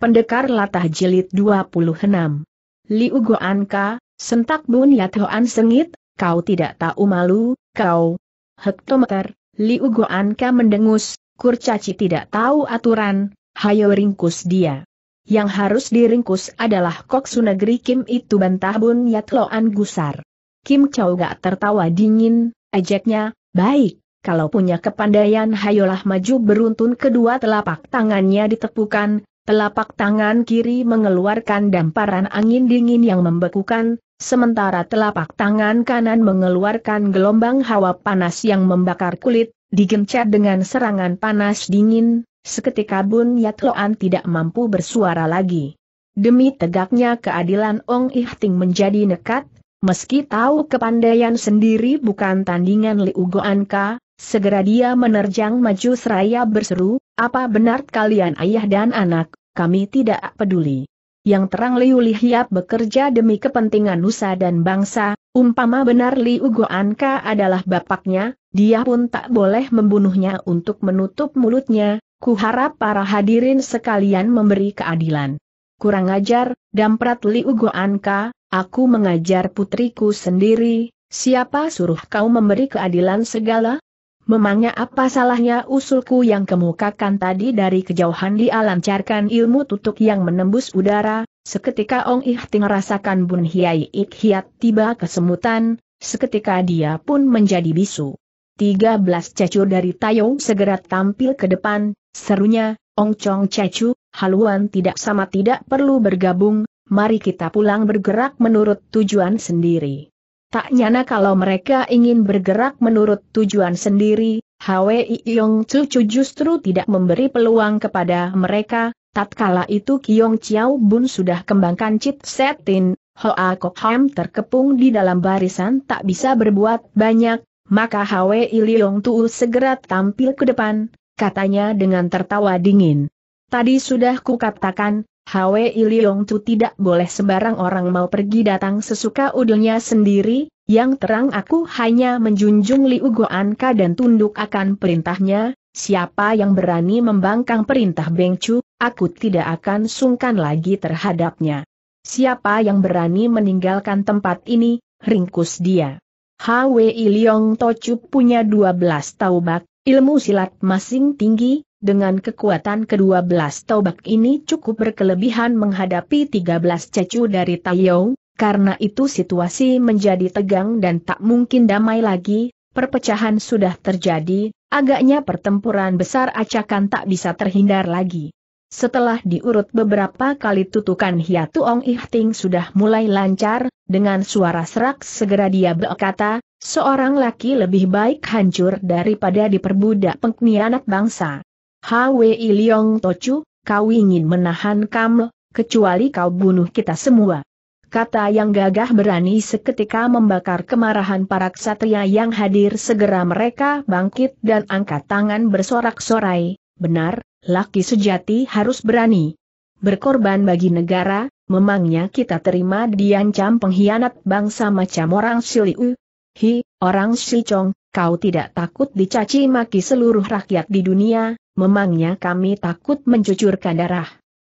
Pendekar Latah Jilid 26. Liu Goanka, sentak Bun Yathoan sengit, kau tidak tahu malu, kau. Hektometer, Liu Goanka mendengus, kurcaci tidak tahu aturan, hayo ringkus dia. Yang harus diringkus adalah koksu negeri Kim itu bantah Bun Yatloan gusar. Kim Chow gak tertawa dingin, ejeknya, baik, kalau punya kepandaian hayolah maju beruntun kedua telapak tangannya ditepukan, Telapak tangan kiri mengeluarkan damparan angin dingin yang membekukan, sementara telapak tangan kanan mengeluarkan gelombang hawa panas yang membakar kulit, digencat dengan serangan panas dingin, seketika Bun Yatloan tidak mampu bersuara lagi. Demi tegaknya keadilan Ong Ihting menjadi nekat, meski tahu kepandaian sendiri bukan tandingan Liu Goanka, segera dia menerjang maju seraya berseru, apa benar kalian ayah dan anak, kami tidak peduli. Yang terang Liu Lihiap bekerja demi kepentingan nusa dan bangsa, umpama benar Liu Goanka adalah bapaknya, dia pun tak boleh membunuhnya untuk menutup mulutnya, kuharap para hadirin sekalian memberi keadilan. Kurang ajar, damprat Liu Goanka, aku mengajar putriku sendiri, siapa suruh kau memberi keadilan segala? Memangnya apa salahnya usulku yang kemukakan tadi dari kejauhan dialancarkan ilmu tutup yang menembus udara, seketika Ong Ih Ting rasakan Bun Hiai Ik Hiat tiba kesemutan, seketika dia pun menjadi bisu. 13 cecur dari Tayong segera tampil ke depan, serunya, Ong Chong Cacu, haluan tidak sama tidak perlu bergabung, mari kita pulang bergerak menurut tujuan sendiri. Tak nyana kalau mereka ingin bergerak menurut tujuan sendiri, Hwi Yong Cucu justru tidak memberi peluang kepada mereka, tatkala itu Kiong Chiao Bun sudah kembangkan chit setin, Hoa Kok Ham terkepung di dalam barisan tak bisa berbuat banyak, maka Hwi Yong Tu segera tampil ke depan, katanya dengan tertawa dingin. Tadi sudah kukatakan, Hwe Iliong Tu tidak boleh sembarang orang mau pergi datang sesuka udilnya sendiri, yang terang aku hanya menjunjung Liu Goanka dan tunduk akan perintahnya, siapa yang berani membangkang perintah Beng Chu, aku tidak akan sungkan lagi terhadapnya. Siapa yang berani meninggalkan tempat ini, ringkus dia. Hwe Iliong Tocu punya 12 taubak, ilmu silat masing tinggi, dengan kekuatan kedua belas tobak ini cukup berkelebihan menghadapi tiga belas cecu dari Taiyong, karena itu situasi menjadi tegang dan tak mungkin damai lagi, perpecahan sudah terjadi, agaknya pertempuran besar acakan tak bisa terhindar lagi. Setelah diurut beberapa kali tutukan hiatu Ong Ihting sudah mulai lancar, dengan suara serak segera dia berkata, seorang laki lebih baik hancur daripada diperbudak pengkhianat bangsa. Hwi Liong Tocu, kau ingin menahan Kaml, kecuali kau bunuh kita semua. Kata yang gagah berani seketika membakar kemarahan para ksatria yang hadir segera mereka bangkit dan angkat tangan bersorak-sorai, benar, laki sejati harus berani. Berkorban bagi negara, memangnya kita terima diancam pengkhianat bangsa macam orang Siliu. Hi, orang Sichong. Kau tidak takut dicaci maki seluruh rakyat di dunia, memangnya kami takut mencucurkan darah.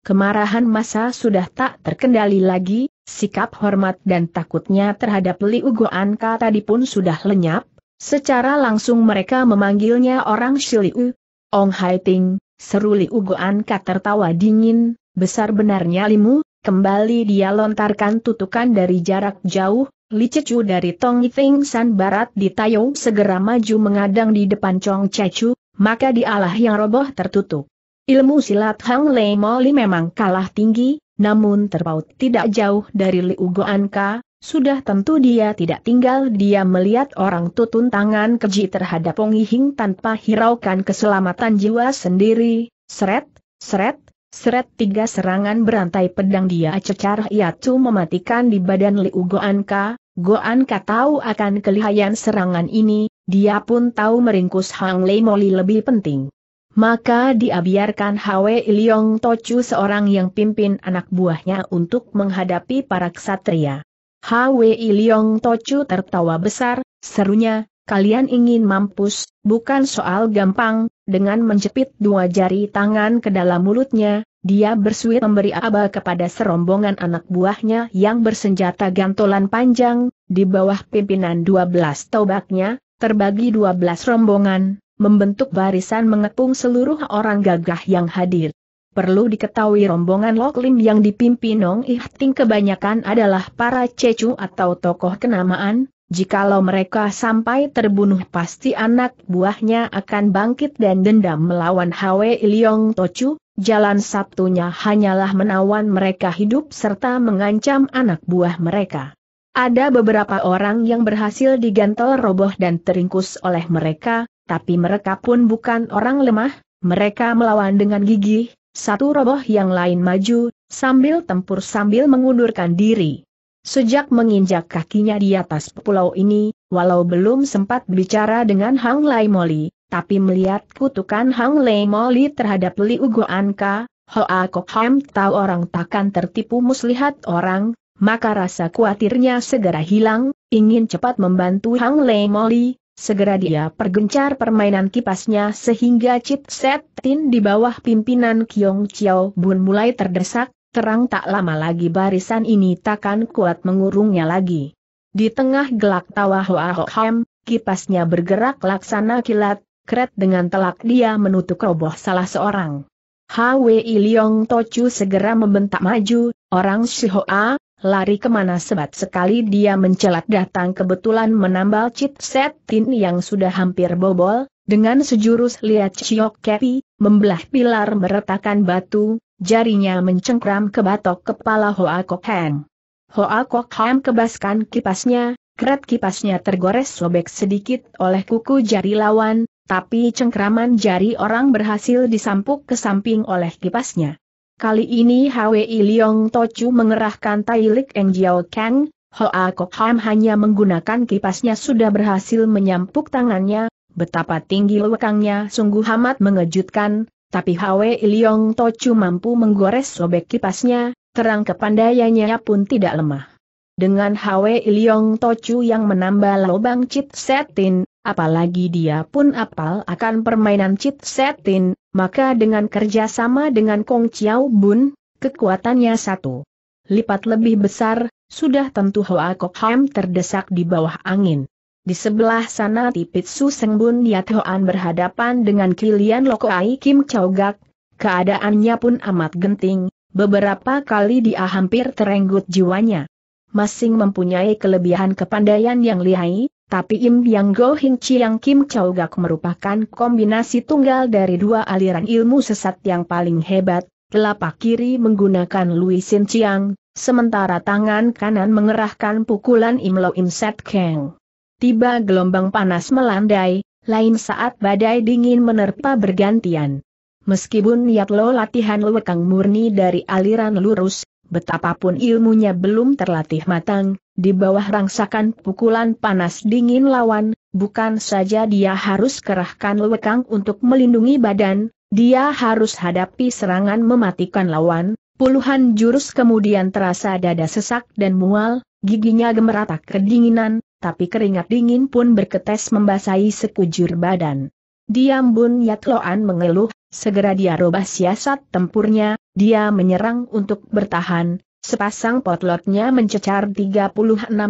Kemarahan masa sudah tak terkendali lagi, sikap hormat dan takutnya terhadap Liu Goanka tadi pun sudah lenyap, secara langsung mereka memanggilnya orang Shiliu. Ong Hai Ting, seru Liu Goanka tertawa dingin, besar benarnya limu, Kembali dia lontarkan tutukan dari jarak jauh, Li Cecu dari Tong Yifeng San Barat di Tayo segera maju mengadang di depan Chong Cecu, maka dialah yang roboh tertutup. Ilmu silat Hang Lei Moli memang kalah tinggi, namun terpaut tidak jauh dari Li Ugo Anka, sudah tentu dia tidak tinggal dia melihat orang tutun tangan keji terhadap Ong Yihing tanpa hiraukan keselamatan jiwa sendiri, seret, seret, Seret tiga serangan berantai pedang dia cecar Yatu mematikan di badan Li Ugo Anka, Goan tahu akan kelihayan serangan ini, dia pun tahu meringkus Hang Lei Moli lebih penting. Maka dia biarkan Hwe Iliong Tochu seorang yang pimpin anak buahnya untuk menghadapi para ksatria. Hwe Iliong Tochu tertawa besar, serunya, kalian ingin mampus, bukan soal gampang, dengan menjepit dua jari tangan ke dalam mulutnya, dia bersuit memberi aba kepada serombongan anak buahnya yang bersenjata gantolan panjang, di bawah pimpinan dua belas tobaknya, terbagi dua belas rombongan, membentuk barisan mengepung seluruh orang gagah yang hadir. Perlu diketahui rombongan Loklim yang dipimpin Nong Ihting kebanyakan adalah para cecu atau tokoh kenamaan, Jikalau mereka sampai terbunuh pasti anak buahnya akan bangkit dan dendam melawan Hwe Iliong Tochu, jalan Sabtunya hanyalah menawan mereka hidup serta mengancam anak buah mereka. Ada beberapa orang yang berhasil digantel roboh dan teringkus oleh mereka, tapi mereka pun bukan orang lemah, mereka melawan dengan gigih, satu roboh yang lain maju, sambil tempur sambil mengundurkan diri. Sejak menginjak kakinya di atas pulau ini, walau belum sempat bicara dengan Hang Lai Moli, tapi melihat kutukan Hang Lai Moli terhadap Liu Goanka, Hoa Kok Ham tahu orang takkan tertipu muslihat orang, maka rasa khawatirnya segera hilang, ingin cepat membantu Hang Lai Moli, segera dia pergencar permainan kipasnya sehingga chip Set Tin di bawah pimpinan Kiong Chiao Bun mulai terdesak, terang tak lama lagi barisan ini takkan kuat mengurungnya lagi. Di tengah gelak tawa Hoa Hoham, kipasnya bergerak laksana kilat, kret dengan telak dia menutup roboh salah seorang. HWI Liong Tochu segera membentak maju, orang Hoa, lari kemana sebat sekali dia mencelat datang kebetulan menambal chip set tin yang sudah hampir bobol, dengan sejurus lihat Chiok Kepi, membelah pilar meretakan batu, jarinya mencengkram ke batok kepala Hoa Kok Heng. Hoa Kok Heng kebaskan kipasnya, keret kipasnya tergores sobek sedikit oleh kuku jari lawan, tapi cengkraman jari orang berhasil disampuk ke samping oleh kipasnya. Kali ini HWI Liong Tochu mengerahkan Lik Eng Jiao Kang, Hoa Kok Ham hanya menggunakan kipasnya sudah berhasil menyampuk tangannya, betapa tinggi lewekangnya sungguh amat mengejutkan, tapi Hwe Iliong Tochu mampu menggores sobek kipasnya, terang kepandaiannya pun tidak lemah. Dengan Hwe Iliong Tochu yang menambah lubang cheat setin, apalagi dia pun apal akan permainan cheat setin, maka dengan kerjasama dengan Kong Chiao Bun, kekuatannya satu. Lipat lebih besar, sudah tentu Hoa Kok Ham terdesak di bawah angin. Di sebelah sana Tipit Su Seng Bun Yat Hoan berhadapan dengan Kilian Ai Kim Chow Gak. Keadaannya pun amat genting, beberapa kali dia hampir terenggut jiwanya. Masing mempunyai kelebihan kepandaian yang lihai, tapi Im Yang Go Hin Chiang Kim Chow Gak merupakan kombinasi tunggal dari dua aliran ilmu sesat yang paling hebat, telapak kiri menggunakan Lui Sin Chiang, sementara tangan kanan mengerahkan pukulan Im Lo Im Set Keng tiba gelombang panas melandai, lain saat badai dingin menerpa bergantian. Meskipun lo latihan lewekang murni dari aliran lurus, betapapun ilmunya belum terlatih matang, di bawah rangsakan pukulan panas dingin lawan, bukan saja dia harus kerahkan lewekang untuk melindungi badan, dia harus hadapi serangan mematikan lawan, puluhan jurus kemudian terasa dada sesak dan mual, giginya gemeratak kedinginan, tapi keringat dingin pun berketes membasahi sekujur badan. Diam Bun Yatloan mengeluh, segera dia robah siasat tempurnya, dia menyerang untuk bertahan, sepasang potlotnya mencecar 36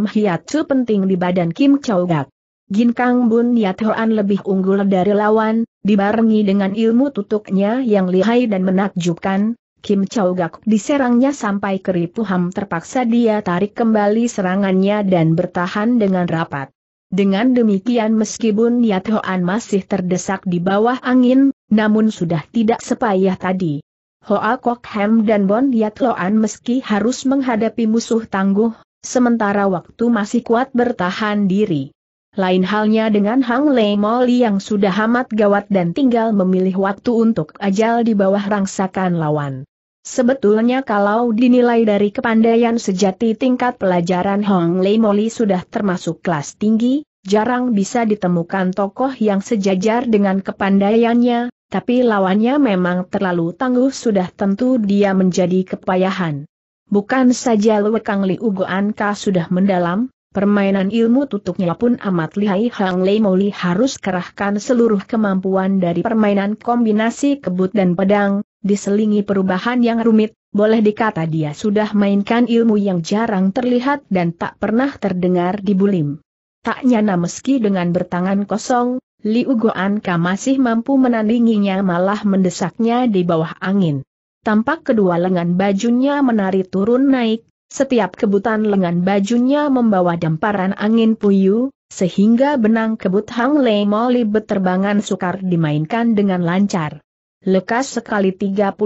hiatsu penting di badan Kim Chow Gak. Ginkang Bun Yatloan lebih unggul dari lawan, dibarengi dengan ilmu tutuknya yang lihai dan menakjubkan, Kim Chow Gak diserangnya sampai keripuham terpaksa dia tarik kembali serangannya dan bertahan dengan rapat. Dengan demikian meskipun Yat Hoan masih terdesak di bawah angin, namun sudah tidak sepayah tadi. Hoa Kok Hem dan Bon Yat Hoan meski harus menghadapi musuh tangguh, sementara waktu masih kuat bertahan diri. Lain halnya dengan Hang Lei Moli yang sudah amat gawat dan tinggal memilih waktu untuk ajal di bawah rangsakan lawan. Sebetulnya kalau dinilai dari kepandaian sejati tingkat pelajaran Hong Lei Moli sudah termasuk kelas tinggi, jarang bisa ditemukan tokoh yang sejajar dengan kepandaiannya, tapi lawannya memang terlalu tangguh sudah tentu dia menjadi kepayahan. Bukan saja Luekang Liu Goanka sudah mendalam, permainan ilmu tutupnya pun amat lihai Hong Lei Moli harus kerahkan seluruh kemampuan dari permainan kombinasi kebut dan pedang, diselingi perubahan yang rumit, boleh dikata dia sudah mainkan ilmu yang jarang terlihat dan tak pernah terdengar di Bulim. Tak nyana meski dengan bertangan kosong, Liu Guanka masih mampu menandinginya malah mendesaknya di bawah angin. Tampak kedua lengan bajunya menari turun naik, setiap kebutan lengan bajunya membawa demparan angin puyuh, sehingga benang kebut Hang Lei Moli beterbangan sukar dimainkan dengan lancar. Lekas sekali 36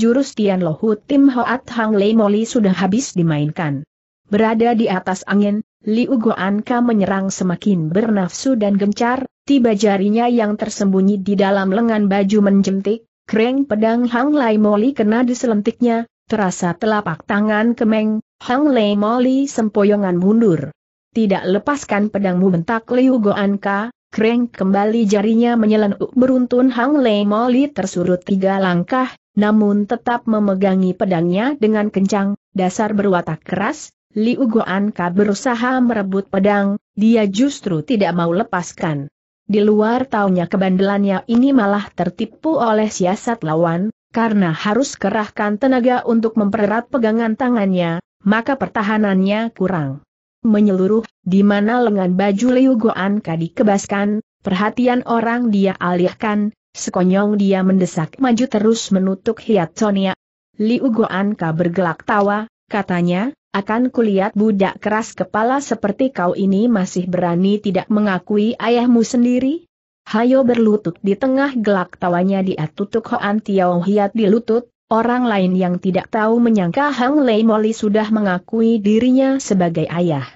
jurus Tian Lohu Tim Hoat Hang Lei Moli sudah habis dimainkan. Berada di atas angin, Liu Anka menyerang semakin bernafsu dan gencar, tiba jarinya yang tersembunyi di dalam lengan baju menjentik, kreng pedang Hang Lei Moli kena diselentiknya, terasa telapak tangan kemeng, Hang Lei Moli sempoyongan mundur. Tidak lepaskan pedangmu bentak Liu Anka. Kreng kembali jarinya menyelenuk beruntun Hang Lei Moli tersurut tiga langkah, namun tetap memegangi pedangnya dengan kencang, dasar berwatak keras, Liu Guanka berusaha merebut pedang, dia justru tidak mau lepaskan. Di luar taunya kebandelannya ini malah tertipu oleh siasat lawan, karena harus kerahkan tenaga untuk mempererat pegangan tangannya, maka pertahanannya kurang menyeluruh, di mana lengan baju Liu Goan Kadi kebaskan, perhatian orang dia alihkan, sekonyong dia mendesak maju terus menutup hiat Sonia. Liu Goan Ka bergelak tawa, katanya, akan kulihat budak keras kepala seperti kau ini masih berani tidak mengakui ayahmu sendiri? Hayo berlutut di tengah gelak tawanya dia tutup Hoan Tiao Hiat di lutut, Orang lain yang tidak tahu menyangka Hang Lei Moli sudah mengakui dirinya sebagai ayah.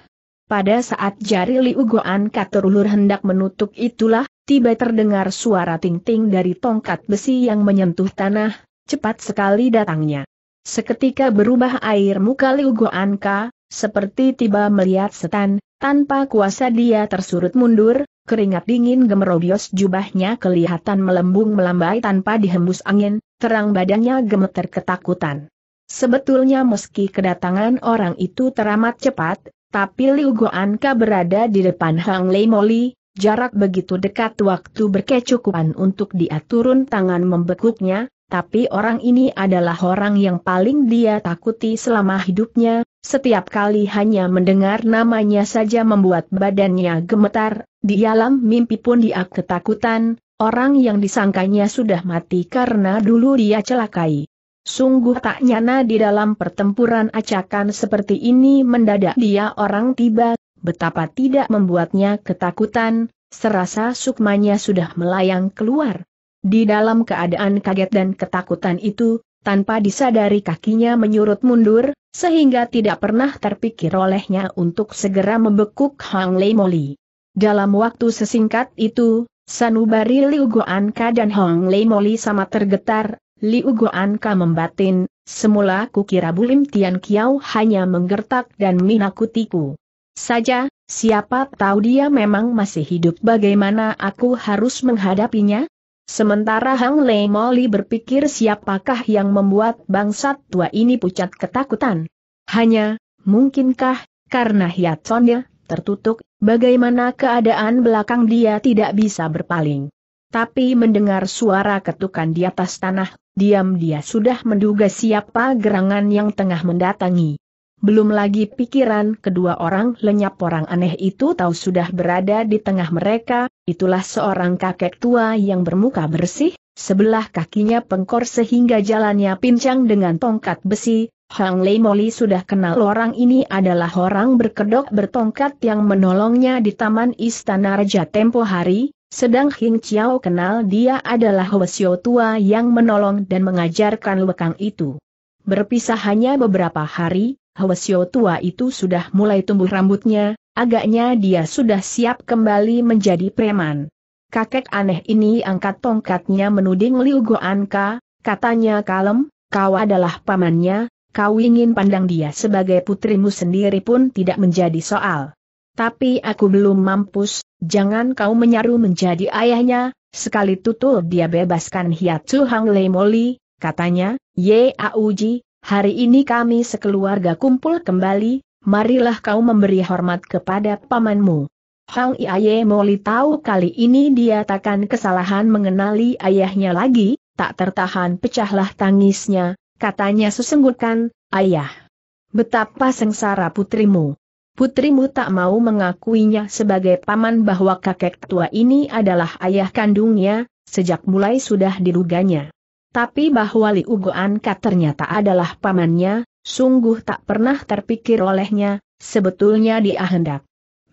Pada saat jari Liu Goan Katerulur hendak menutup itulah, tiba terdengar suara ting-ting dari tongkat besi yang menyentuh tanah, cepat sekali datangnya. Seketika berubah air muka Liu Goan Ka, seperti tiba melihat setan, tanpa kuasa dia tersurut mundur, keringat dingin gemerobios jubahnya kelihatan melembung melambai tanpa dihembus angin, terang badannya gemeter ketakutan. Sebetulnya meski kedatangan orang itu teramat cepat, tapi Liu Goanka berada di depan Hang Lei Moli, jarak begitu dekat waktu berkecukupan untuk dia turun tangan membekuknya, tapi orang ini adalah orang yang paling dia takuti selama hidupnya, setiap kali hanya mendengar namanya saja membuat badannya gemetar, di alam mimpi pun dia ketakutan, orang yang disangkanya sudah mati karena dulu dia celakai. Sungguh tak nyana di dalam pertempuran acakan seperti ini mendadak dia orang tiba, betapa tidak membuatnya ketakutan, serasa sukmanya sudah melayang keluar. Di dalam keadaan kaget dan ketakutan itu, tanpa disadari kakinya menyurut mundur, sehingga tidak pernah terpikir olehnya untuk segera membekuk Hang Lei Moli. Dalam waktu sesingkat itu, Sanubari Liu Guanka dan Hong Lei Moli sama tergetar, Liu Guanka membatin, semula kukira Bulim Tian Kiao hanya menggertak dan minakutiku. Saja, siapa tahu dia memang masih hidup bagaimana aku harus menghadapinya? Sementara Hang Lei Moli berpikir siapakah yang membuat bangsat tua ini pucat ketakutan. Hanya, mungkinkah, karena hiatsonnya tertutup Bagaimana keadaan belakang dia tidak bisa berpaling. Tapi mendengar suara ketukan di atas tanah, diam dia sudah menduga siapa gerangan yang tengah mendatangi. Belum lagi pikiran kedua orang lenyap orang aneh itu tahu sudah berada di tengah mereka, itulah seorang kakek tua yang bermuka bersih, sebelah kakinya pengkor sehingga jalannya pincang dengan tongkat besi, Hang Lei Moli sudah kenal orang ini adalah orang berkedok bertongkat yang menolongnya di Taman Istana Raja tempo hari, sedang Hing Chiao kenal dia adalah Wesio tua yang menolong dan mengajarkan lekang itu. Berpisah hanya beberapa hari, Hwasyo tua itu sudah mulai tumbuh rambutnya, agaknya dia sudah siap kembali menjadi preman. Kakek aneh ini angkat tongkatnya menuding Liu Goanka, katanya kalem, kau adalah pamannya, kau ingin pandang dia sebagai putrimu sendiri pun tidak menjadi soal. Tapi aku belum mampus, jangan kau menyaru menjadi ayahnya, sekali tutul dia bebaskan Su Hang Lei Moli, katanya, Ye Auji, hari ini kami sekeluarga kumpul kembali, marilah kau memberi hormat kepada pamanmu. Hang Iaye Moli tahu kali ini dia takkan kesalahan mengenali ayahnya lagi, tak tertahan pecahlah tangisnya, katanya sesenggukan, ayah. Betapa sengsara putrimu. Putrimu tak mau mengakuinya sebagai paman bahwa kakek tua ini adalah ayah kandungnya, sejak mulai sudah diruganya. Tapi bahwa Liu Anka ternyata adalah pamannya, sungguh tak pernah terpikir olehnya, sebetulnya dia hendak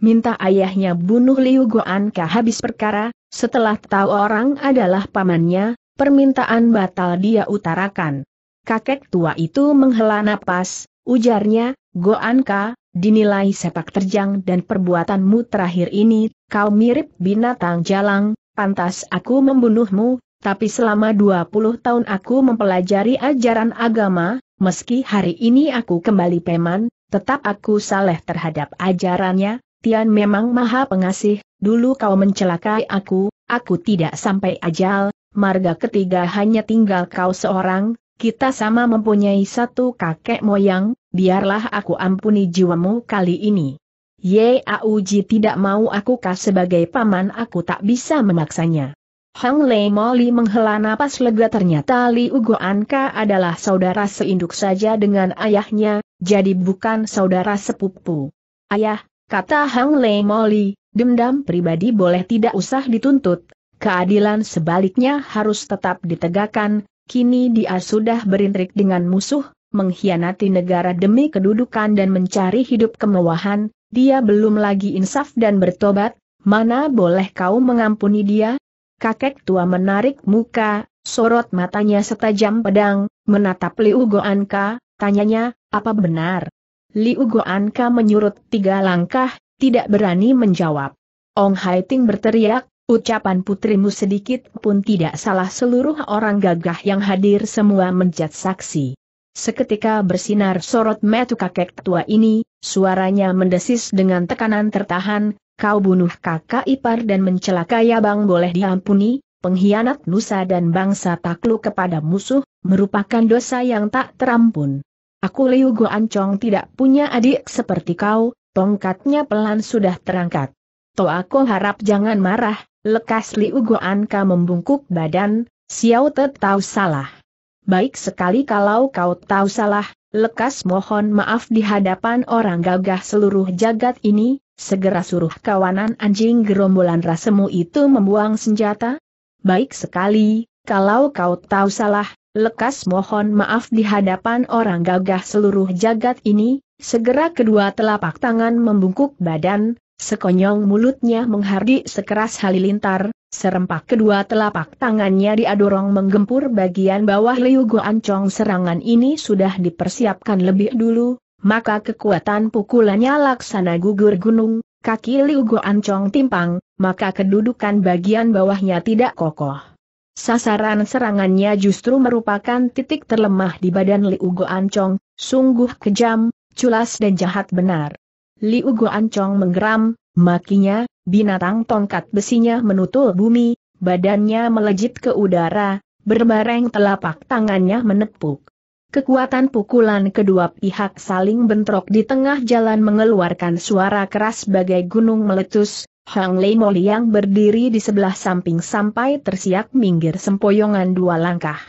minta ayahnya bunuh Liu Anka habis perkara, setelah tahu orang adalah pamannya, permintaan batal dia utarakan. Kakek tua itu menghela napas, ujarnya, Goanka, dinilai sepak terjang dan perbuatanmu terakhir ini, kau mirip binatang jalang, pantas aku membunuhmu, tapi selama 20 tahun aku mempelajari ajaran agama, meski hari ini aku kembali peman, tetap aku saleh terhadap ajarannya, Tian memang maha pengasih, dulu kau mencelakai aku, aku tidak sampai ajal, marga ketiga hanya tinggal kau seorang, kita sama mempunyai satu kakek moyang, biarlah aku ampuni jiwamu kali ini. Ye Yauji tidak mau aku kah sebagai paman aku tak bisa memaksanya. Hang Lei Moli menghela napas lega ternyata Li Ugo adalah saudara seinduk saja dengan ayahnya, jadi bukan saudara sepupu. Ayah, kata Hang Lei Moli, dendam pribadi boleh tidak usah dituntut, keadilan sebaliknya harus tetap ditegakkan, kini dia sudah berintrik dengan musuh, mengkhianati negara demi kedudukan dan mencari hidup kemewahan, dia belum lagi insaf dan bertobat, mana boleh kau mengampuni dia? Kakek tua menarik muka, sorot matanya setajam pedang, menatap Liu Goanka, tanyanya, apa benar? Liu Goanka menyurut tiga langkah, tidak berani menjawab. Ong Haiting berteriak, Ucapan putrimu sedikit pun tidak salah seluruh orang gagah yang hadir semua menjat saksi. Seketika bersinar sorot metu kakek tua ini, suaranya mendesis dengan tekanan tertahan, kau bunuh kakak ipar dan mencelakai abang boleh diampuni, pengkhianat nusa dan bangsa takluk kepada musuh, merupakan dosa yang tak terampun. Aku Liu Ancong tidak punya adik seperti kau, tongkatnya pelan sudah terangkat. Toh aku harap jangan marah, Lekas Liu Uguanka membungkuk badan, Xiao Te tahu salah. Baik sekali kalau kau tahu salah, lekas mohon maaf di hadapan orang gagah seluruh jagat ini, segera suruh kawanan anjing gerombolan rasemu itu membuang senjata. Baik sekali, kalau kau tahu salah, lekas mohon maaf di hadapan orang gagah seluruh jagat ini, segera kedua telapak tangan membungkuk badan, Sekonyong mulutnya menghardik sekeras halilintar, serempak kedua telapak tangannya diadorong menggempur bagian bawah Liu Guancong serangan ini sudah dipersiapkan lebih dulu, maka kekuatan pukulannya laksana gugur gunung, kaki Liu Guancong timpang, maka kedudukan bagian bawahnya tidak kokoh. Sasaran serangannya justru merupakan titik terlemah di badan Liu Guancong, sungguh kejam, culas dan jahat benar. Liu Guancong menggeram, makinya, binatang tongkat besinya menutul bumi, badannya melejit ke udara, berbareng telapak tangannya menepuk. Kekuatan pukulan kedua pihak saling bentrok di tengah jalan mengeluarkan suara keras bagai gunung meletus, Hang Lei Moli yang berdiri di sebelah samping sampai tersiak minggir sempoyongan dua langkah.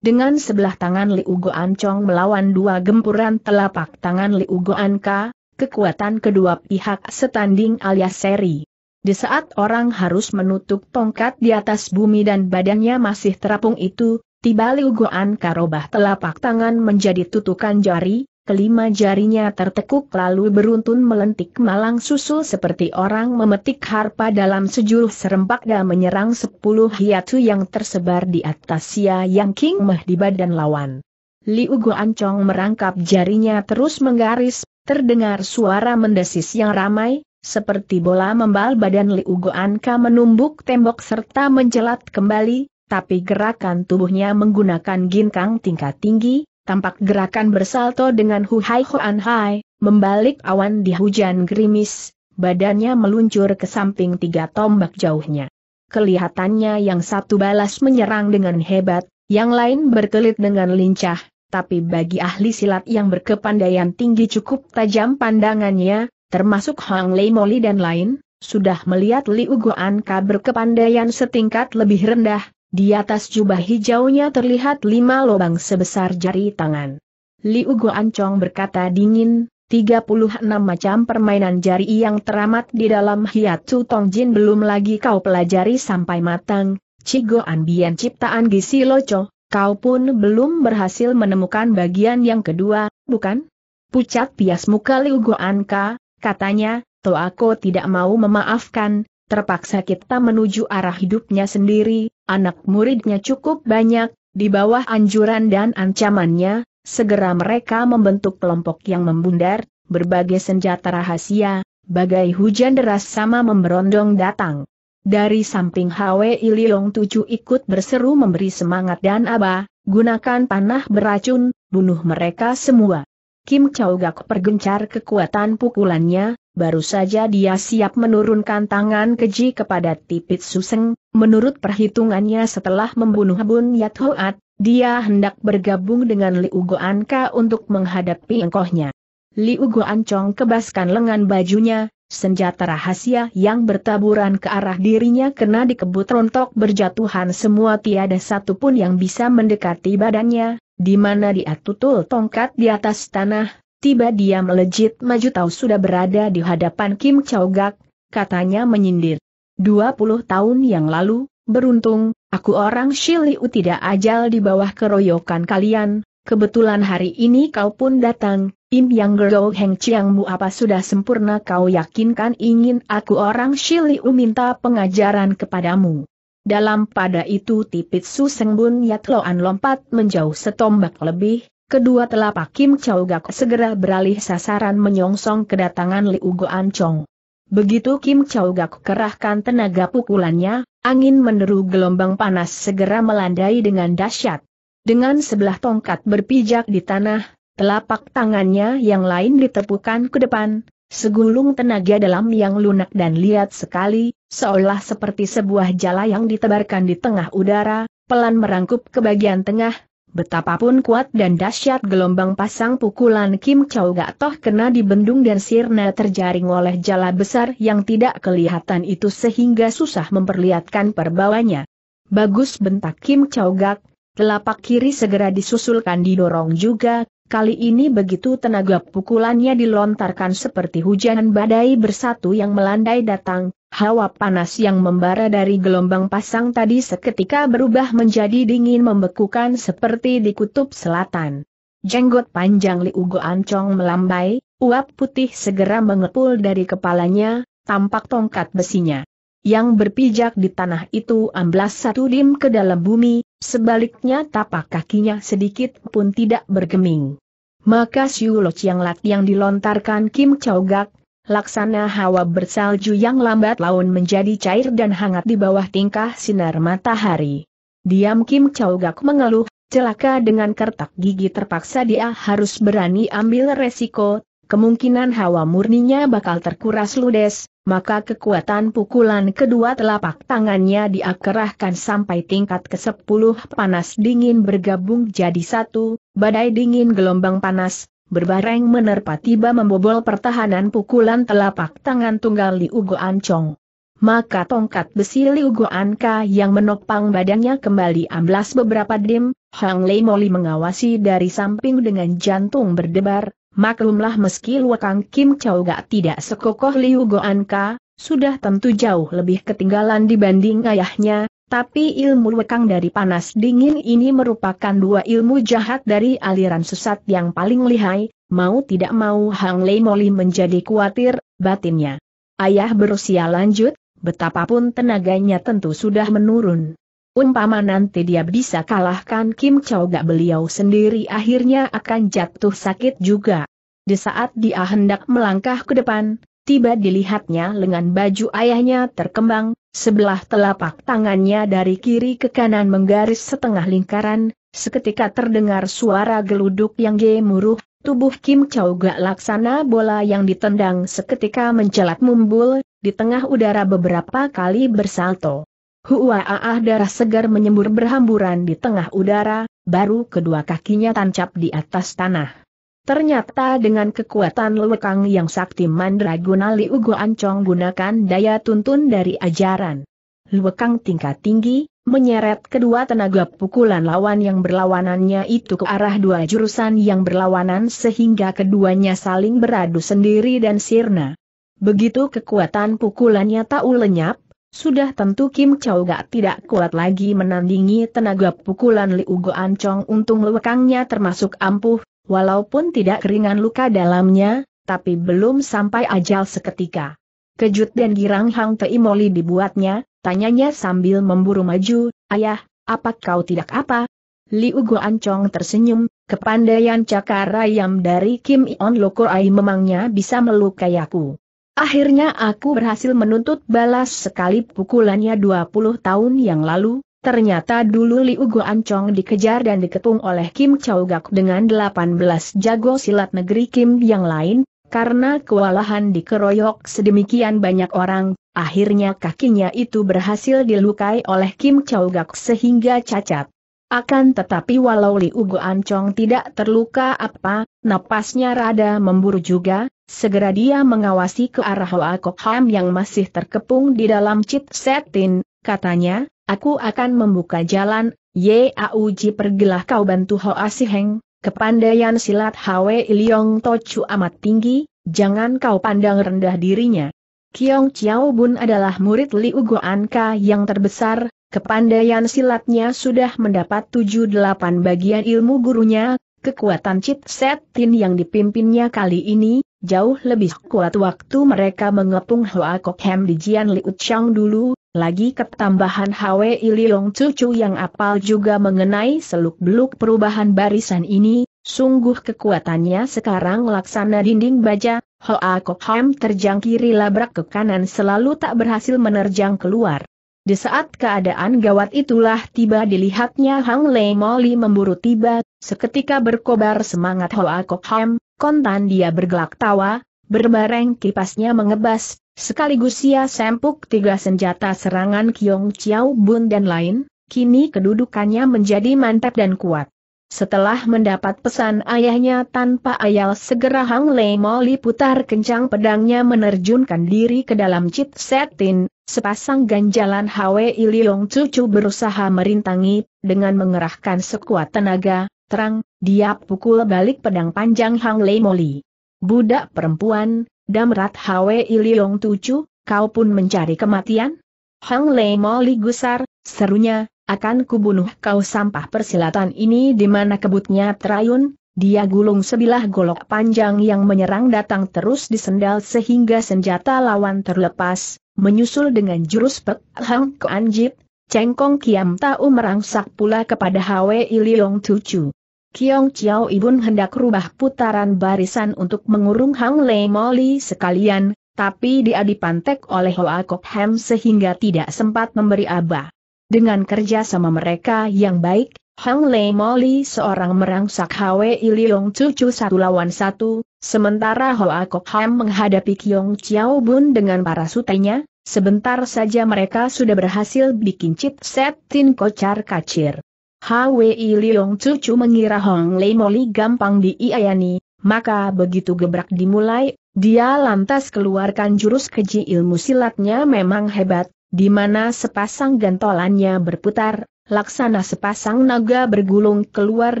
Dengan sebelah tangan Liu Ugo Ancong melawan dua gempuran telapak tangan Liu Ugo Anka kekuatan kedua pihak setanding alias seri. Di saat orang harus menutup tongkat di atas bumi dan badannya masih terapung itu, tiba Liu Goan karobah telapak tangan menjadi tutukan jari, kelima jarinya tertekuk lalu beruntun melentik malang susul seperti orang memetik harpa dalam sejuruh serempak dan menyerang sepuluh hiatu yang tersebar di atas sia Yang King Meh di badan lawan. Liu chong merangkap jarinya terus menggaris, terdengar suara mendesis yang ramai, seperti bola membal badan Liu Goanka menumbuk tembok serta menjelat kembali, tapi gerakan tubuhnya menggunakan ginkang tingkat tinggi, tampak gerakan bersalto dengan Hu Hai ho an Hai, membalik awan di hujan gerimis, badannya meluncur ke samping tiga tombak jauhnya. Kelihatannya yang satu balas menyerang dengan hebat, yang lain berkelit dengan lincah, tapi bagi ahli silat yang berkepandaian tinggi cukup tajam pandangannya, termasuk Hang Lei Moli dan lain, sudah melihat Liu Goanka berkepandaian setingkat lebih rendah, di atas jubah hijaunya terlihat lima lubang sebesar jari tangan. Liu Chong berkata dingin, 36 macam permainan jari yang teramat di dalam hiatu Jin belum lagi kau pelajari sampai matang, Cigoan Bian ciptaan Gisi Locho. Kau pun belum berhasil menemukan bagian yang kedua, bukan? Pucat pias muka Liu Guanka, katanya, aku tidak mau memaafkan, terpaksa kita menuju arah hidupnya sendiri, anak muridnya cukup banyak, di bawah anjuran dan ancamannya, segera mereka membentuk kelompok yang membundar, berbagai senjata rahasia, bagai hujan deras sama memberondong datang. Dari samping Hwe Iliong tuju ikut berseru memberi semangat dan aba, gunakan panah beracun, bunuh mereka semua. Kim Chow Gak pergencar kekuatan pukulannya, baru saja dia siap menurunkan tangan keji kepada Tipit Suseng, menurut perhitungannya setelah membunuh Bun Yat Hoat, dia hendak bergabung dengan Liu Goan Ka untuk menghadapi engkohnya. Liu Goan Chong kebaskan lengan bajunya, Senjata rahasia yang bertaburan ke arah dirinya kena dikebut rontok berjatuhan semua tiada satu pun yang bisa mendekati badannya, di mana dia tutul tongkat di atas tanah, tiba dia melejit maju tahu sudah berada di hadapan Kim Chow Gak, katanya menyindir. 20 tahun yang lalu, beruntung, aku orang Shiliu tidak ajal di bawah keroyokan kalian, kebetulan hari ini kau pun datang, Im Yang Go Heng Chiangmu apa sudah sempurna kau yakinkan ingin aku orang Shiliu minta pengajaran kepadamu. Dalam pada itu tipit Su Seng Bun Yat an lompat menjauh setombak lebih, kedua telapak Kim Chau Gak segera beralih sasaran menyongsong kedatangan Liu Goan Chong. Begitu Kim Chau Gak kerahkan tenaga pukulannya, angin meneru gelombang panas segera melandai dengan dahsyat. Dengan sebelah tongkat berpijak di tanah, Telapak tangannya yang lain ditepukan ke depan, segulung tenaga dalam yang lunak dan liat sekali, seolah seperti sebuah jala yang ditebarkan di tengah udara, pelan merangkup ke bagian tengah, Betapapun kuat dan dahsyat gelombang pasang pukulan Kim Chow gak toh kena dibendung dan sirna terjaring oleh jala besar yang tidak kelihatan itu sehingga susah memperlihatkan perbawanya. Bagus bentak Kim Chow gak, telapak kiri segera disusulkan didorong juga, Kali ini begitu tenaga pukulannya dilontarkan seperti hujan badai bersatu yang melandai datang, hawa panas yang membara dari gelombang pasang tadi seketika berubah menjadi dingin membekukan seperti di kutub selatan. Jenggot panjang Liu Ugo Ancong melambai, uap putih segera mengepul dari kepalanya, tampak tongkat besinya yang berpijak di tanah itu amblas satu dim ke dalam bumi, sebaliknya tapak kakinya sedikit pun tidak bergeming. Maka Siulo yang Lat yang dilontarkan Kim Chow Gak, laksana hawa bersalju yang lambat laun menjadi cair dan hangat di bawah tingkah sinar matahari. Diam Kim Chow Gak mengeluh, celaka dengan kertak gigi terpaksa dia harus berani ambil resiko, kemungkinan hawa murninya bakal terkuras ludes, maka kekuatan pukulan kedua telapak tangannya diakerahkan sampai tingkat ke-10 panas dingin bergabung jadi satu, badai dingin gelombang panas, berbareng menerpa tiba membobol pertahanan pukulan telapak tangan tunggal Li Ugo Ancong. Maka tongkat besi Li Liu Anka yang menopang badannya kembali amblas beberapa dim, Hang Lei Moli mengawasi dari samping dengan jantung berdebar, Maklumlah meski Luakang Kim Chau gak tidak sekokoh Liu Goan Ka, sudah tentu jauh lebih ketinggalan dibanding ayahnya, tapi ilmu Luakang dari panas dingin ini merupakan dua ilmu jahat dari aliran sesat yang paling lihai, mau tidak mau Hang Lei Moli menjadi kuatir, batinnya. Ayah berusia lanjut, betapapun tenaganya tentu sudah menurun. Umpama nanti dia bisa kalahkan Kim Chow Gak beliau sendiri akhirnya akan jatuh sakit juga. Di saat dia hendak melangkah ke depan, tiba dilihatnya lengan baju ayahnya terkembang, sebelah telapak tangannya dari kiri ke kanan menggaris setengah lingkaran, seketika terdengar suara geluduk yang gemuruh, tubuh Kim Chow Gak laksana bola yang ditendang seketika mencelat mumbul, di tengah udara beberapa kali bersalto. Huwaaah darah segar menyembur berhamburan di tengah udara, baru kedua kakinya tancap di atas tanah. Ternyata dengan kekuatan lewekang yang sakti mandraguna Liu Ancong gunakan daya tuntun dari ajaran. Lewekang tingkat tinggi, menyeret kedua tenaga pukulan lawan yang berlawanannya itu ke arah dua jurusan yang berlawanan sehingga keduanya saling beradu sendiri dan sirna. Begitu kekuatan pukulannya tak lenyap, sudah tentu Kim Chau gak tidak kuat lagi menandingi tenaga pukulan Li Goan Chong untung lewekangnya termasuk ampuh, walaupun tidak keringan luka dalamnya, tapi belum sampai ajal seketika. Kejut dan girang Hang Tei Moli dibuatnya, tanyanya sambil memburu maju, Ayah, apa kau tidak apa? Li Goan Chong tersenyum, kepandaian cakar ayam dari Kim Ion Ai memangnya bisa melukai aku. Akhirnya aku berhasil menuntut balas sekali pukulannya 20 tahun yang lalu, ternyata dulu Li Liu Goancong dikejar dan diketung oleh Kim Chau Gak dengan 18 jago silat negeri Kim yang lain, karena kewalahan dikeroyok sedemikian banyak orang, akhirnya kakinya itu berhasil dilukai oleh Kim Chau Gak sehingga cacat. Akan tetapi walau Li Liu Goancong tidak terluka apa, napasnya rada memburu juga, Segera dia mengawasi ke arah Hoa Kok Ham yang masih terkepung di dalam cit setin, katanya, aku akan membuka jalan, Yauji pergilah kau bantu Hoa Si Heng, kepandaian silat Hwe Iliong Tochu amat tinggi, jangan kau pandang rendah dirinya. Kiong Chiao Bun adalah murid Liu Goan Ka yang terbesar, kepandaian silatnya sudah mendapat 7-8 bagian ilmu gurunya, kekuatan Cit Set yang dipimpinnya kali ini, jauh lebih kuat waktu mereka mengepung Hoa Kok Hem di Jian Liu Chang dulu, lagi ketambahan Hwe Iliong Cucu yang apal juga mengenai seluk-beluk perubahan barisan ini, sungguh kekuatannya sekarang laksana dinding baja, Hoa Kok Hem terjang kiri labrak ke kanan selalu tak berhasil menerjang keluar. Di saat keadaan gawat itulah tiba dilihatnya Hang Lei Moli memburu tiba, seketika berkobar semangat Hoa Kok Ham, Kontan dia bergelak tawa, berbareng kipasnya mengebas, sekaligus ia sempuk tiga senjata serangan Kiong Chiao Bun dan lain, kini kedudukannya menjadi mantap dan kuat. Setelah mendapat pesan ayahnya tanpa ayal segera Hang Lei Moli putar kencang pedangnya menerjunkan diri ke dalam Chit Setin, sepasang ganjalan Hwe Iliong Cucu berusaha merintangi, dengan mengerahkan sekuat tenaga, terang, dia pukul balik pedang panjang Hang Lei Moli. Budak perempuan, Damrat Hwe Iliong Tucu, kau pun mencari kematian? Hang Lei Moli gusar, serunya, akan kubunuh kau sampah persilatan ini di mana kebutnya terayun, dia gulung sebilah golok panjang yang menyerang datang terus disendal sehingga senjata lawan terlepas, menyusul dengan jurus Pek Hang Cheng Cengkong Kiam tahu merangsak pula kepada Hwe Iliong Tucu. Kiong Chiao Ibun hendak rubah putaran barisan untuk mengurung Hang Lei Moli sekalian, tapi dia dipantek oleh Hoa Kok Ham sehingga tidak sempat memberi aba. Dengan kerja sama mereka yang baik, Hang Lei Moli seorang merangsak Hwe Iliong cucu satu lawan satu, sementara Hoa Kok Ham menghadapi Kiong Chiao Bun dengan para sutenya, sebentar saja mereka sudah berhasil bikin chip set tin kocar kacir. HWI Liong Cucu mengira Hong Lei Moli gampang diiayani, maka begitu gebrak dimulai, dia lantas keluarkan jurus keji ilmu silatnya memang hebat, di mana sepasang gantolannya berputar, laksana sepasang naga bergulung keluar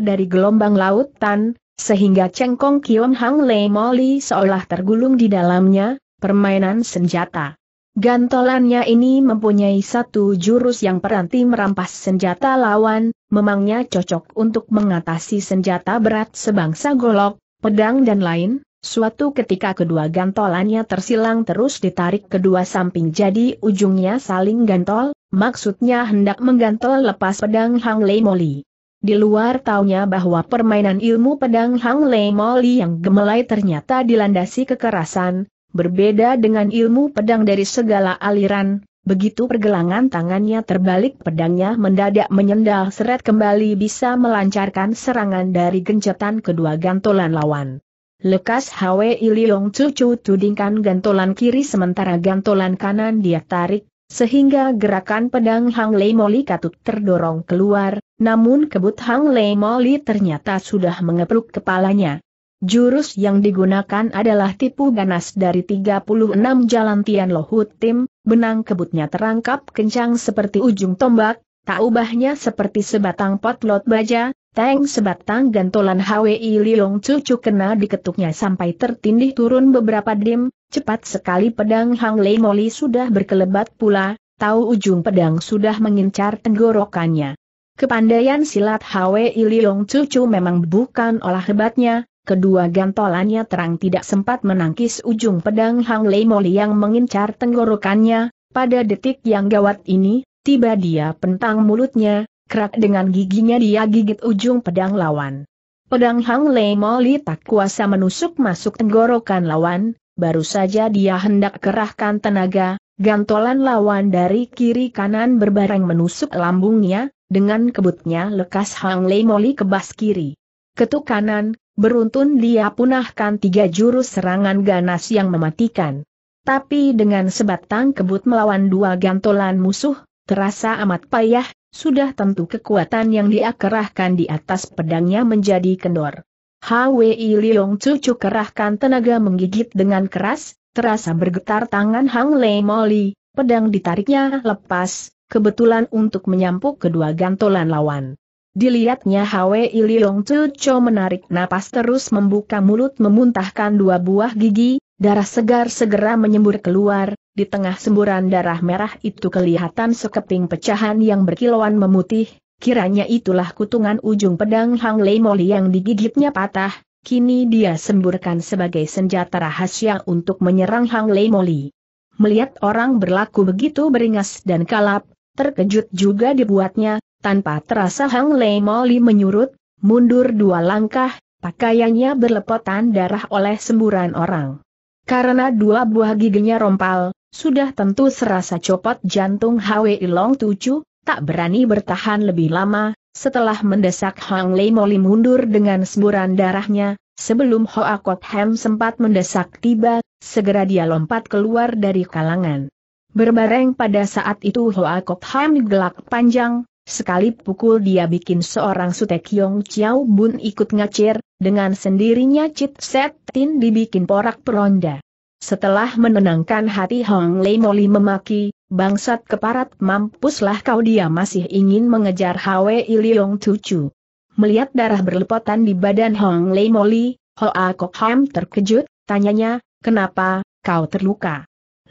dari gelombang lautan, sehingga cengkong Kiong Hong Lei Moli seolah tergulung di dalamnya, permainan senjata. Gantolannya ini mempunyai satu jurus yang peranti merampas senjata lawan, memangnya cocok untuk mengatasi senjata berat sebangsa golok, pedang dan lain, Suatu ketika kedua gantolannya tersilang terus ditarik kedua samping jadi ujungnya saling gantol, maksudnya hendak menggantol lepas pedang Hang Lei Moli. Di luar taunya bahwa permainan ilmu pedang Hang Lei Moli yang gemelai ternyata dilandasi kekerasan, Berbeda dengan ilmu pedang dari segala aliran, begitu pergelangan tangannya terbalik pedangnya mendadak menyendal seret kembali bisa melancarkan serangan dari gencetan kedua gantolan lawan. Lekas Hwe Iliong Cucu tudingkan gantolan kiri sementara gantolan kanan dia tarik, sehingga gerakan pedang Hang Lei Moli katut terdorong keluar, namun kebut Hang Lei Moli ternyata sudah mengepruk kepalanya. Jurus yang digunakan adalah tipu ganas dari 36 jalan Tian Lohut Tim, benang kebutnya terangkap kencang seperti ujung tombak, tak ubahnya seperti sebatang potlot baja, teng sebatang gantolan HWI Liong Cucu kena diketuknya sampai tertindih turun beberapa dim, cepat sekali pedang Hang Lei Moli sudah berkelebat pula, tahu ujung pedang sudah mengincar tenggorokannya. Kepandaian silat HWI Liong Cucu memang bukan olah hebatnya, Kedua gantolannya terang tidak sempat menangkis ujung pedang Hang Lei Moli yang mengincar tenggorokannya, pada detik yang gawat ini, tiba dia pentang mulutnya, kerak dengan giginya dia gigit ujung pedang lawan. Pedang Hang Lei Moli tak kuasa menusuk masuk tenggorokan lawan, baru saja dia hendak kerahkan tenaga, gantolan lawan dari kiri kanan berbareng menusuk lambungnya, dengan kebutnya lekas Hang Lei Moli kebas kiri. Ketuk kanan, beruntun dia punahkan tiga jurus serangan ganas yang mematikan. Tapi dengan sebatang kebut melawan dua gantolan musuh, terasa amat payah, sudah tentu kekuatan yang dia kerahkan di atas pedangnya menjadi kendor. HWI Liong Cucu kerahkan tenaga menggigit dengan keras, terasa bergetar tangan Hang Lei Moli, pedang ditariknya lepas, kebetulan untuk menyampuk kedua gantolan lawan. Dilihatnya Hwe Iliong Cho menarik napas terus membuka mulut memuntahkan dua buah gigi, darah segar segera menyembur keluar, di tengah semburan darah merah itu kelihatan sekeping pecahan yang berkilauan memutih, kiranya itulah kutungan ujung pedang Hang Lei Moli yang digigitnya patah, kini dia semburkan sebagai senjata rahasia untuk menyerang Hang Lei Moli. Melihat orang berlaku begitu beringas dan kalap, terkejut juga dibuatnya, tanpa terasa Hang Lei Moli menyurut, mundur dua langkah, pakaiannya berlepotan darah oleh semburan orang. Karena dua buah giginya rompal, sudah tentu serasa copot jantung Hwe Long Tucu, tak berani bertahan lebih lama, setelah mendesak Hang Lei Moli mundur dengan semburan darahnya, sebelum Hoa Kok Ham sempat mendesak tiba, segera dia lompat keluar dari kalangan. Berbareng pada saat itu Hoa Kok Ham gelak panjang, Sekali pukul dia bikin seorang Yong Chiao Bun ikut ngacir, dengan sendirinya Chit Set Tin dibikin porak peronda. Setelah menenangkan hati Hong Lei Moli memaki, bangsat keparat mampuslah kau dia masih ingin mengejar Hwe Iliong Tucu. Melihat darah berlepotan di badan Hong Lei Moli, Hoa Kok Ham terkejut, tanyanya, kenapa, kau terluka?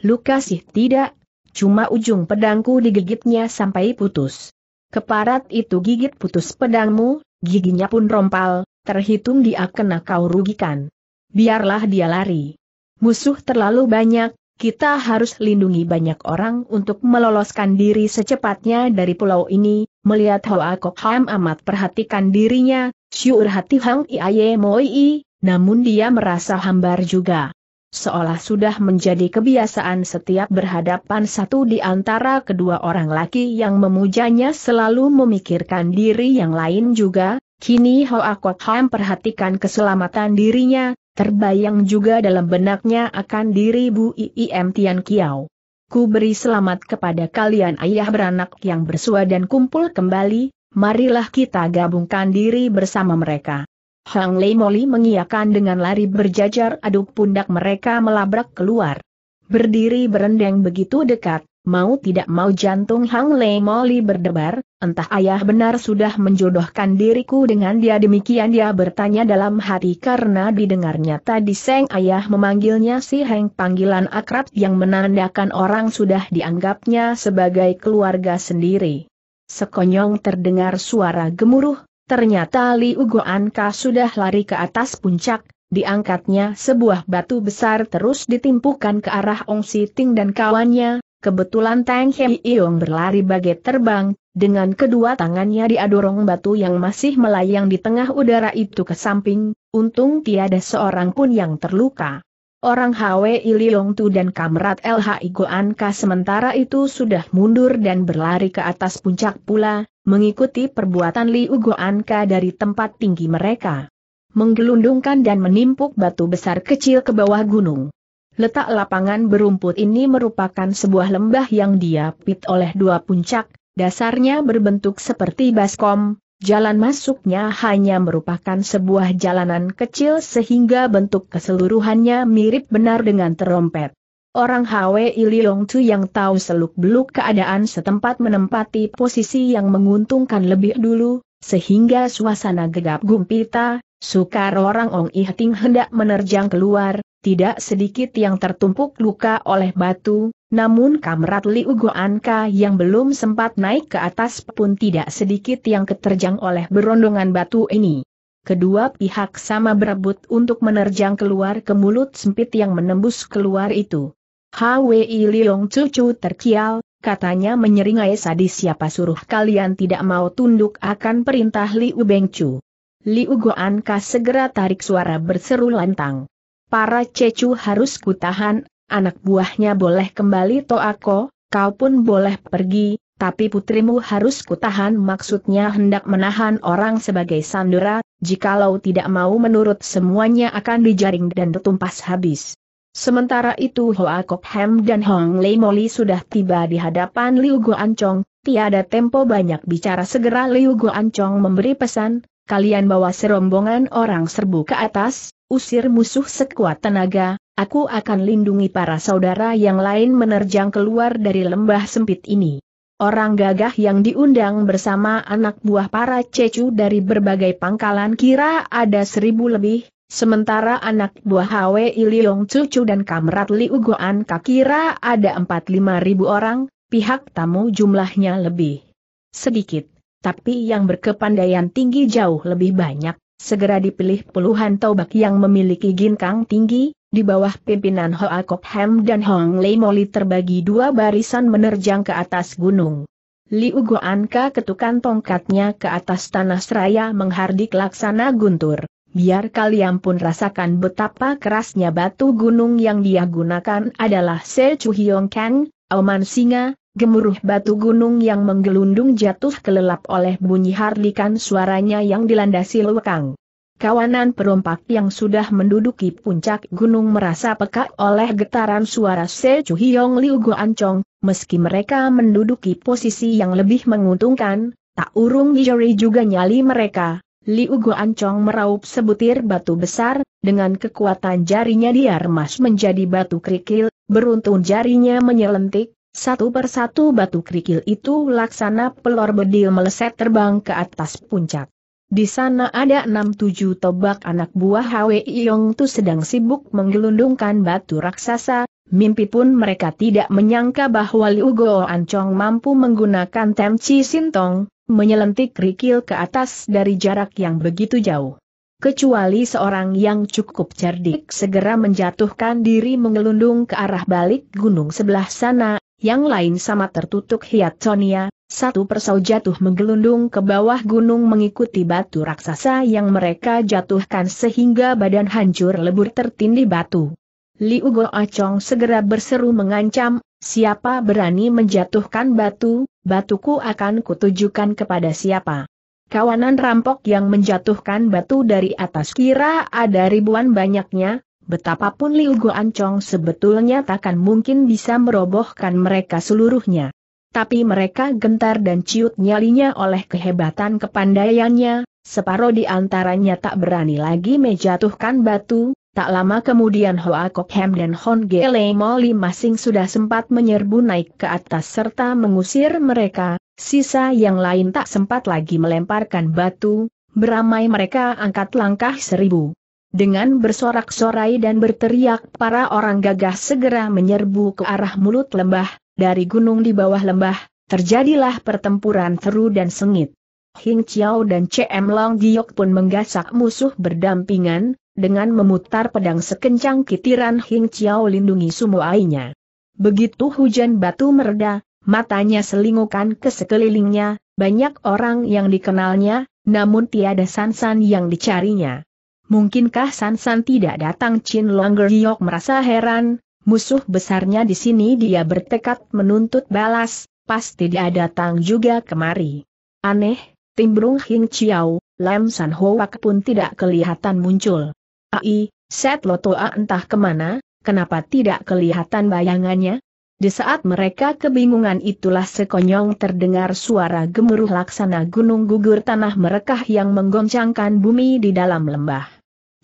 Luka sih tidak, cuma ujung pedangku digigitnya sampai putus keparat itu gigit putus pedangmu, giginya pun rompal, terhitung dia kena kau rugikan. Biarlah dia lari. Musuh terlalu banyak, kita harus lindungi banyak orang untuk meloloskan diri secepatnya dari pulau ini, melihat Hoa Kok Ham amat perhatikan dirinya, syur hati Hang Iaye Moi, namun dia merasa hambar juga seolah sudah menjadi kebiasaan setiap berhadapan satu di antara kedua orang laki yang memujanya selalu memikirkan diri yang lain juga, kini Hoa Kok Ham perhatikan keselamatan dirinya, terbayang juga dalam benaknya akan diri Bu Iim Tian Kiao. Ku beri selamat kepada kalian ayah beranak yang bersua dan kumpul kembali, marilah kita gabungkan diri bersama mereka. Hang Lei Moli mengiakan dengan lari berjajar aduk pundak mereka melabrak keluar. Berdiri berendeng begitu dekat, mau tidak mau jantung Hang Lei Moli berdebar, entah ayah benar sudah menjodohkan diriku dengan dia demikian dia bertanya dalam hati karena didengarnya tadi Seng ayah memanggilnya si Heng panggilan akrab yang menandakan orang sudah dianggapnya sebagai keluarga sendiri. Sekonyong terdengar suara gemuruh, Ternyata Li Ugoanka sudah lari ke atas puncak, diangkatnya sebuah batu besar terus ditimpukan ke arah Ong Si Ting dan kawannya, kebetulan Tang Hei Iong berlari bagai terbang, dengan kedua tangannya diadorong batu yang masih melayang di tengah udara itu ke samping, untung tiada seorang pun yang terluka. Orang Hwe Iliong Tu dan Kamrat LHI Goanka sementara itu sudah mundur dan berlari ke atas puncak pula, mengikuti perbuatan Liu Goanka dari tempat tinggi mereka. Menggelundungkan dan menimpuk batu besar kecil ke bawah gunung. Letak lapangan berumput ini merupakan sebuah lembah yang diapit oleh dua puncak, dasarnya berbentuk seperti baskom, jalan masuknya hanya merupakan sebuah jalanan kecil sehingga bentuk keseluruhannya mirip benar dengan terompet. Orang Hwe Iliong Tu yang tahu seluk-beluk keadaan setempat menempati posisi yang menguntungkan lebih dulu, sehingga suasana gegap gumpita, sukar orang Ong Ih hendak menerjang keluar, tidak sedikit yang tertumpuk luka oleh batu, namun kamrat Liu Goanka yang belum sempat naik ke atas pun tidak sedikit yang keterjang oleh berondongan batu ini. Kedua pihak sama berebut untuk menerjang keluar ke mulut sempit yang menembus keluar itu. HWI Liong Cucu terkial, katanya menyeringai sadis siapa suruh kalian tidak mau tunduk akan perintah Liu Bengcu. Liu Goanka segera tarik suara berseru lantang. Para cecu harus kutahan, anak buahnya boleh kembali toako, kau pun boleh pergi, tapi putrimu harus kutahan maksudnya hendak menahan orang sebagai sandera, jikalau tidak mau menurut semuanya akan dijaring dan ditumpas habis. Sementara itu Hoa Kok Hem dan Hong Lei Moli sudah tiba di hadapan Liu Guanchong. tiada tempo banyak bicara segera Liu Guanchong memberi pesan, kalian bawa serombongan orang serbu ke atas, usir musuh sekuat tenaga, aku akan lindungi para saudara yang lain menerjang keluar dari lembah sempit ini. Orang gagah yang diundang bersama anak buah para cecu dari berbagai pangkalan kira ada seribu lebih, Sementara anak buah Hwe Iliong Cucu dan Kamrat Liu Guan Kakira ada 4-5 ribu orang, pihak tamu jumlahnya lebih sedikit, tapi yang berkepandaian tinggi jauh lebih banyak, segera dipilih puluhan taubak yang memiliki ginkang tinggi, di bawah pimpinan Hoa Kok Hem dan Hong Lei Moli terbagi dua barisan menerjang ke atas gunung. Liu Guanka ketukan tongkatnya ke atas tanah seraya menghardik laksana guntur biar kalian pun rasakan betapa kerasnya batu gunung yang dia gunakan adalah Se Chu Kang, Oman Singa, gemuruh batu gunung yang menggelundung jatuh kelelap oleh bunyi harlikan suaranya yang dilandasi lewekang. Kawanan perompak yang sudah menduduki puncak gunung merasa peka oleh getaran suara Se Chu Hyong Liu Guancong, meski mereka menduduki posisi yang lebih menguntungkan, tak urung dijeri juga nyali mereka, Liu Ancong meraup sebutir batu besar, dengan kekuatan jarinya dia remas menjadi batu kerikil, beruntun jarinya menyelentik, satu persatu batu kerikil itu laksana pelor bedil meleset terbang ke atas puncak. Di sana ada enam tujuh tobak anak buah Hwe Yong Tu sedang sibuk menggelundungkan batu raksasa, mimpi pun mereka tidak menyangka bahwa Liu Go Ancong mampu menggunakan Tem Chi Sintong, Menyelentik kerikil ke atas dari jarak yang begitu jauh. Kecuali seorang yang cukup cerdik segera menjatuhkan diri mengelundung ke arah balik gunung sebelah sana, yang lain sama tertutup hiat Sonia, satu persau jatuh menggelundung ke bawah gunung mengikuti batu raksasa yang mereka jatuhkan sehingga badan hancur lebur tertindih batu. Liu Go Acong segera berseru mengancam, Siapa berani menjatuhkan batu, batuku akan kutujukan kepada siapa. Kawanan rampok yang menjatuhkan batu dari atas kira ada ribuan banyaknya, betapapun Liu Chong sebetulnya takkan mungkin bisa merobohkan mereka seluruhnya. Tapi mereka gentar dan ciut nyalinya oleh kehebatan kepandaiannya, separuh di antaranya tak berani lagi menjatuhkan batu, Tak lama kemudian Hoa Kok Hem dan Hon Gele Moli masing sudah sempat menyerbu naik ke atas serta mengusir mereka, sisa yang lain tak sempat lagi melemparkan batu, beramai mereka angkat langkah seribu. Dengan bersorak-sorai dan berteriak para orang gagah segera menyerbu ke arah mulut lembah, dari gunung di bawah lembah, terjadilah pertempuran seru dan sengit. Hing Chiao dan CM Long Giok pun menggasak musuh berdampingan, dengan memutar pedang sekencang kitiran Hing Chiao lindungi sumuainya. Begitu hujan batu mereda, matanya selingukan ke sekelilingnya, banyak orang yang dikenalnya, namun tiada Sansan yang dicarinya. Mungkinkah Sansan tidak datang Chin Longer Yiok merasa heran, musuh besarnya di sini dia bertekad menuntut balas, pasti dia datang juga kemari. Aneh, timbrung Hing Chiao, Lam San Hoak pun tidak kelihatan muncul. Ai, Set Lotoa entah kemana, kenapa tidak kelihatan bayangannya? Di saat mereka kebingungan itulah sekonyong terdengar suara gemuruh laksana gunung gugur tanah merekah yang menggoncangkan bumi di dalam lembah.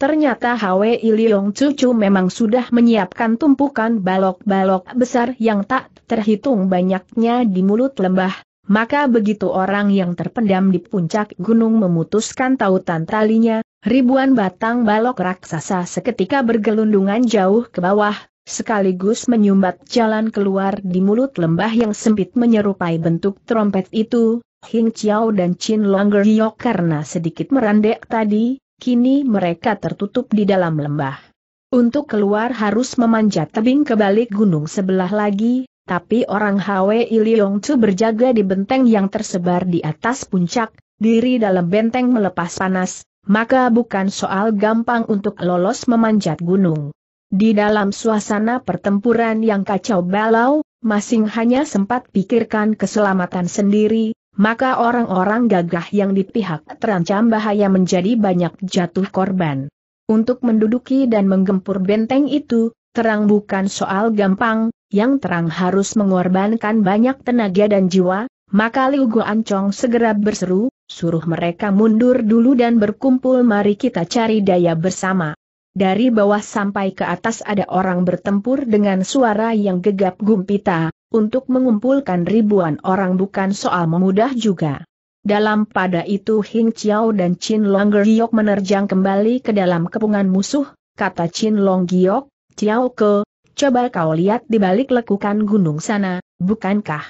Ternyata Hwe Iliong Cucu memang sudah menyiapkan tumpukan balok-balok besar yang tak terhitung banyaknya di mulut lembah, maka begitu orang yang terpendam di puncak gunung memutuskan tautan talinya, ribuan batang balok raksasa seketika bergelundungan jauh ke bawah, sekaligus menyumbat jalan keluar di mulut lembah yang sempit menyerupai bentuk trompet itu, Hing Chiao dan Chin Longer Yok karena sedikit merandek tadi, kini mereka tertutup di dalam lembah. Untuk keluar harus memanjat tebing ke balik gunung sebelah lagi, tapi orang Hwe Iliong Chu berjaga di benteng yang tersebar di atas puncak, diri dalam benteng melepas panas, maka bukan soal gampang untuk lolos memanjat gunung. Di dalam suasana pertempuran yang kacau balau, masing hanya sempat pikirkan keselamatan sendiri, maka orang-orang gagah yang di pihak terancam bahaya menjadi banyak jatuh korban. Untuk menduduki dan menggempur benteng itu, terang bukan soal gampang, yang terang harus mengorbankan banyak tenaga dan jiwa, maka Liu Guancong segera berseru, suruh mereka mundur dulu dan berkumpul mari kita cari daya bersama. Dari bawah sampai ke atas ada orang bertempur dengan suara yang gegap gumpita, untuk mengumpulkan ribuan orang bukan soal memudah juga. Dalam pada itu Hing Chiao dan Chin Long Giok menerjang kembali ke dalam kepungan musuh, kata Chin Long Giok, Chiao ke, Coba kau lihat di balik lekukan gunung sana, bukankah?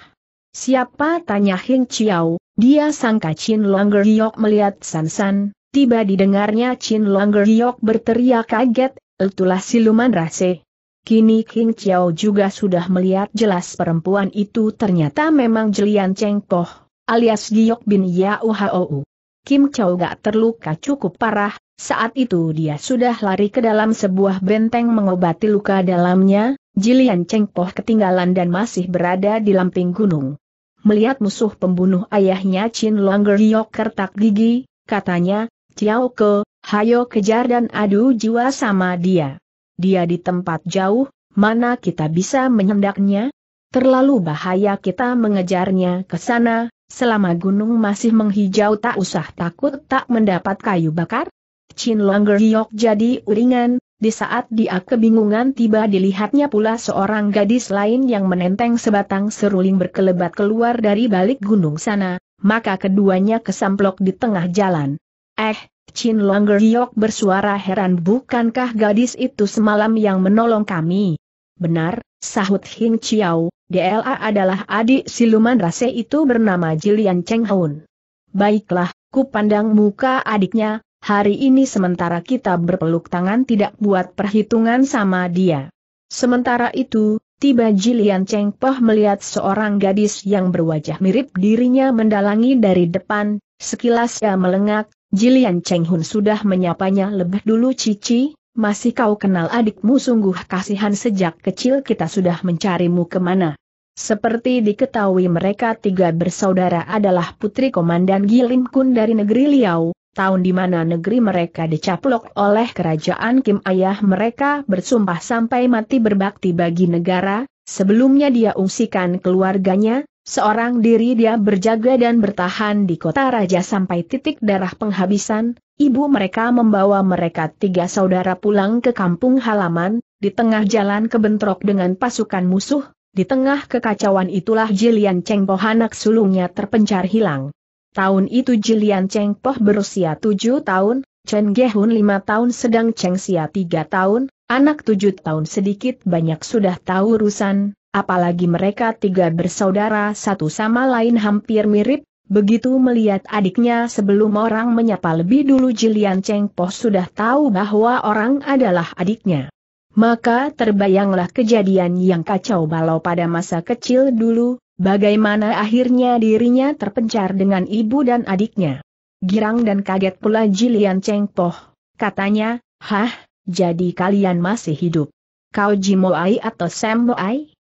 Siapa tanya Hing Chiao, dia sangka Chin Longer melihat San San, tiba didengarnya Chin Longer berteriak kaget, itulah siluman rase. Kini King Chiao juga sudah melihat jelas perempuan itu ternyata memang Jelian Cheng Poh, alias Giok bin Yao Hao. Kim Chow gak terluka cukup parah, saat itu dia sudah lari ke dalam sebuah benteng mengobati luka dalamnya, Jilian Chengpoh ketinggalan dan masih berada di lamping gunung. Melihat musuh pembunuh ayahnya Chin Longer Yok kertak gigi, katanya, Chiao Ke, hayo kejar dan adu jiwa sama dia. Dia di tempat jauh, mana kita bisa menyendaknya? Terlalu bahaya kita mengejarnya ke sana, Selama gunung masih menghijau tak usah takut tak mendapat kayu bakar? Chin Long Giok jadi uringan, di saat dia kebingungan tiba dilihatnya pula seorang gadis lain yang menenteng sebatang seruling berkelebat keluar dari balik gunung sana, maka keduanya kesamplok di tengah jalan. Eh, Chin Long Giok bersuara heran bukankah gadis itu semalam yang menolong kami? Benar, sahut Hing Chiao, DLA adalah adik siluman rase itu bernama Jilian Cheng Haun. Baiklah, ku pandang muka adiknya, hari ini sementara kita berpeluk tangan tidak buat perhitungan sama dia. Sementara itu, tiba Jilian Cheng Poh melihat seorang gadis yang berwajah mirip dirinya mendalangi dari depan, sekilas ia melengak, Jilian Cheng Hun sudah menyapanya lebih dulu Cici, masih kau kenal adikmu sungguh kasihan sejak kecil kita sudah mencarimu kemana. Seperti diketahui mereka tiga bersaudara adalah putri Komandan Gilin Kun dari negeri Liao, tahun di mana negeri mereka dicaplok oleh kerajaan Kim ayah mereka bersumpah sampai mati berbakti bagi negara, sebelumnya dia ungsikan keluarganya, seorang diri dia berjaga dan bertahan di kota raja sampai titik darah penghabisan, ibu mereka membawa mereka tiga saudara pulang ke kampung halaman, di tengah jalan kebentrok dengan pasukan musuh, di tengah kekacauan itulah Jilian Cheng anak sulungnya terpencar hilang. Tahun itu Jilian Cheng berusia 7 tahun, Chen Gehun 5 tahun sedang Cheng Xia 3 tahun, anak 7 tahun sedikit banyak sudah tahu urusan, apalagi mereka tiga bersaudara satu sama lain hampir mirip, begitu melihat adiknya sebelum orang menyapa lebih dulu Jilian Cheng Po sudah tahu bahwa orang adalah adiknya maka terbayanglah kejadian yang kacau balau pada masa kecil dulu, bagaimana akhirnya dirinya terpencar dengan ibu dan adiknya. Girang dan kaget pula Jilian Cheng Poh, katanya, Hah, jadi kalian masih hidup. Kau Jimoai atau Samboai?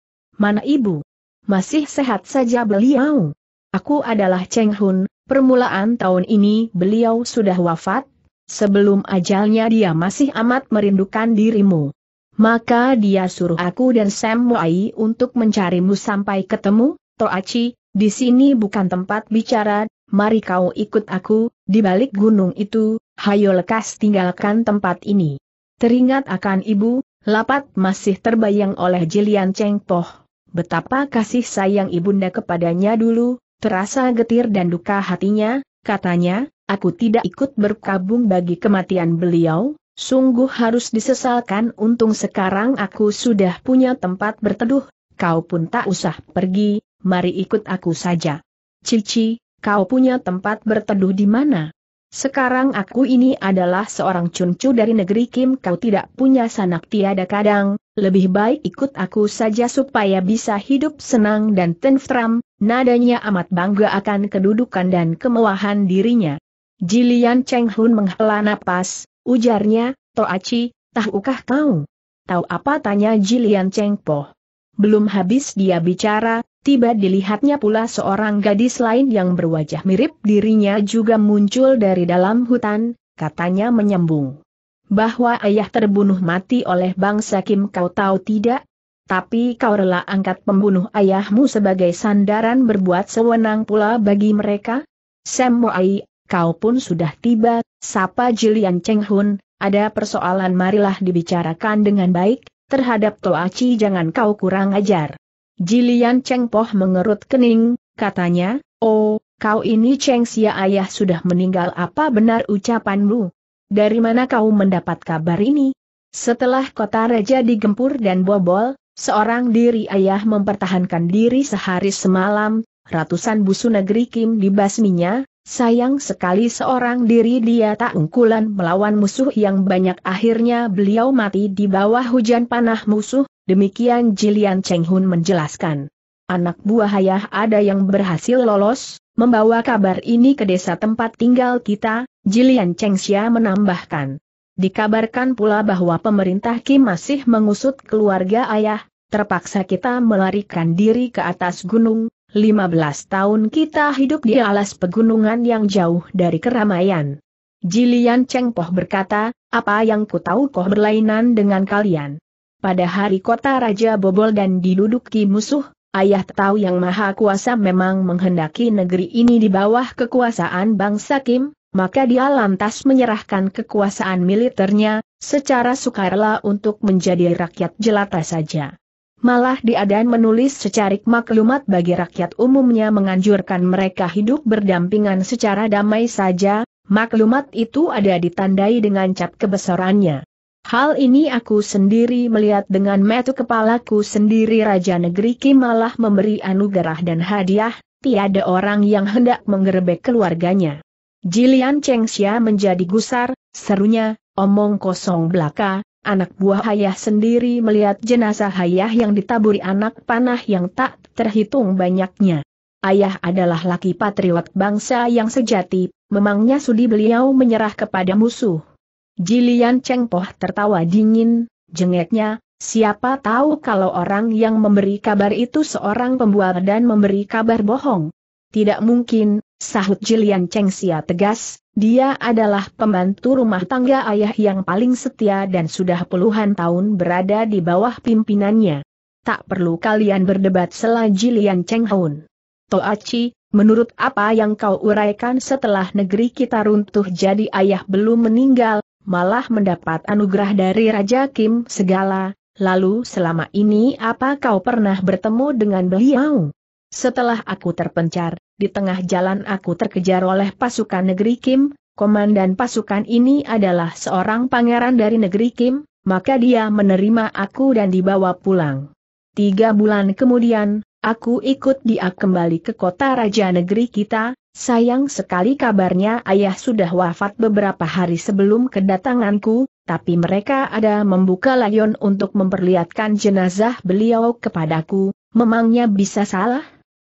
Mana ibu? Masih sehat saja beliau. Aku adalah Cheng Hun, permulaan tahun ini beliau sudah wafat, sebelum ajalnya dia masih amat merindukan dirimu. Maka dia suruh aku dan Sam Wai untuk mencarimu sampai ketemu, Toachi, di sini bukan tempat bicara, mari kau ikut aku, di balik gunung itu, hayo lekas tinggalkan tempat ini. Teringat akan ibu, lapat masih terbayang oleh Jilian Cheng Poh. Betapa kasih sayang ibunda kepadanya dulu, terasa getir dan duka hatinya, katanya, aku tidak ikut berkabung bagi kematian beliau, Sungguh harus disesalkan untung sekarang aku sudah punya tempat berteduh, kau pun tak usah pergi, mari ikut aku saja. Cici, kau punya tempat berteduh di mana? Sekarang aku ini adalah seorang cuncu dari negeri Kim kau tidak punya sanak tiada kadang, lebih baik ikut aku saja supaya bisa hidup senang dan tenfram, nadanya amat bangga akan kedudukan dan kemewahan dirinya. Jilian Cheng Hun menghela napas, Ujarnya, Toaci, tahukah kau? Tahu apa tanya Jilian Chengpo. Belum habis dia bicara, tiba dilihatnya pula seorang gadis lain yang berwajah mirip dirinya juga muncul dari dalam hutan, katanya menyembung. Bahwa ayah terbunuh mati oleh bangsa Kim kau tahu tidak? Tapi kau rela angkat pembunuh ayahmu sebagai sandaran berbuat sewenang pula bagi mereka? Sam Moai kau pun sudah tiba, sapa Jilian Cheng Hun, ada persoalan marilah dibicarakan dengan baik, terhadap Toaci jangan kau kurang ajar. Jilian Cheng Poh mengerut kening, katanya, oh, kau ini Cheng Xia ayah sudah meninggal apa benar ucapanmu? Dari mana kau mendapat kabar ini? Setelah kota raja digempur dan bobol, seorang diri ayah mempertahankan diri sehari semalam, ratusan busu negeri Kim dibasminya, sayang sekali seorang diri dia tak ungkulan melawan musuh yang banyak akhirnya beliau mati di bawah hujan panah musuh, demikian Jilian Chenghun menjelaskan. Anak buah ayah ada yang berhasil lolos, membawa kabar ini ke desa tempat tinggal kita, Jilian Chengxia menambahkan. Dikabarkan pula bahwa pemerintah Kim masih mengusut keluarga ayah, terpaksa kita melarikan diri ke atas gunung, 15 tahun kita hidup di alas pegunungan yang jauh dari keramaian. Jilian Cheng Poh berkata, apa yang ku tahu kau berlainan dengan kalian. Pada hari kota Raja Bobol dan diduduki musuh, Ayah tahu yang maha kuasa memang menghendaki negeri ini di bawah kekuasaan bangsa Kim, maka dia lantas menyerahkan kekuasaan militernya, secara sukarela untuk menjadi rakyat jelata saja. Malah diadan menulis secarik maklumat bagi rakyat umumnya menganjurkan mereka hidup berdampingan secara damai saja, maklumat itu ada ditandai dengan cap kebesarannya. Hal ini aku sendiri melihat dengan metu kepalaku sendiri Raja Negeri Kim malah memberi anugerah dan hadiah, tiada orang yang hendak menggerebek keluarganya. Jilian Xia menjadi gusar, serunya, omong kosong belaka, Anak buah Hayah sendiri melihat jenazah Hayah yang ditaburi anak panah yang tak terhitung banyaknya. Ayah adalah laki patriot bangsa yang sejati, memangnya sudi beliau menyerah kepada musuh. Jilian Chengpoh tertawa dingin, jengeknya, siapa tahu kalau orang yang memberi kabar itu seorang pembual dan memberi kabar bohong. Tidak mungkin, sahut Jilian Sia tegas, dia adalah pembantu rumah tangga ayah yang paling setia dan sudah puluhan tahun berada di bawah pimpinannya. Tak perlu kalian berdebat selagi Lian Cheng Hun. Toachi, menurut apa yang kau uraikan setelah negeri kita runtuh jadi ayah belum meninggal, malah mendapat anugerah dari Raja Kim segala, lalu selama ini apa kau pernah bertemu dengan beliau? Setelah aku terpencar, di tengah jalan aku terkejar oleh pasukan negeri Kim, komandan pasukan ini adalah seorang pangeran dari negeri Kim, maka dia menerima aku dan dibawa pulang. Tiga bulan kemudian, aku ikut dia kembali ke kota raja negeri kita, sayang sekali kabarnya ayah sudah wafat beberapa hari sebelum kedatanganku, tapi mereka ada membuka layon untuk memperlihatkan jenazah beliau kepadaku, memangnya bisa salah?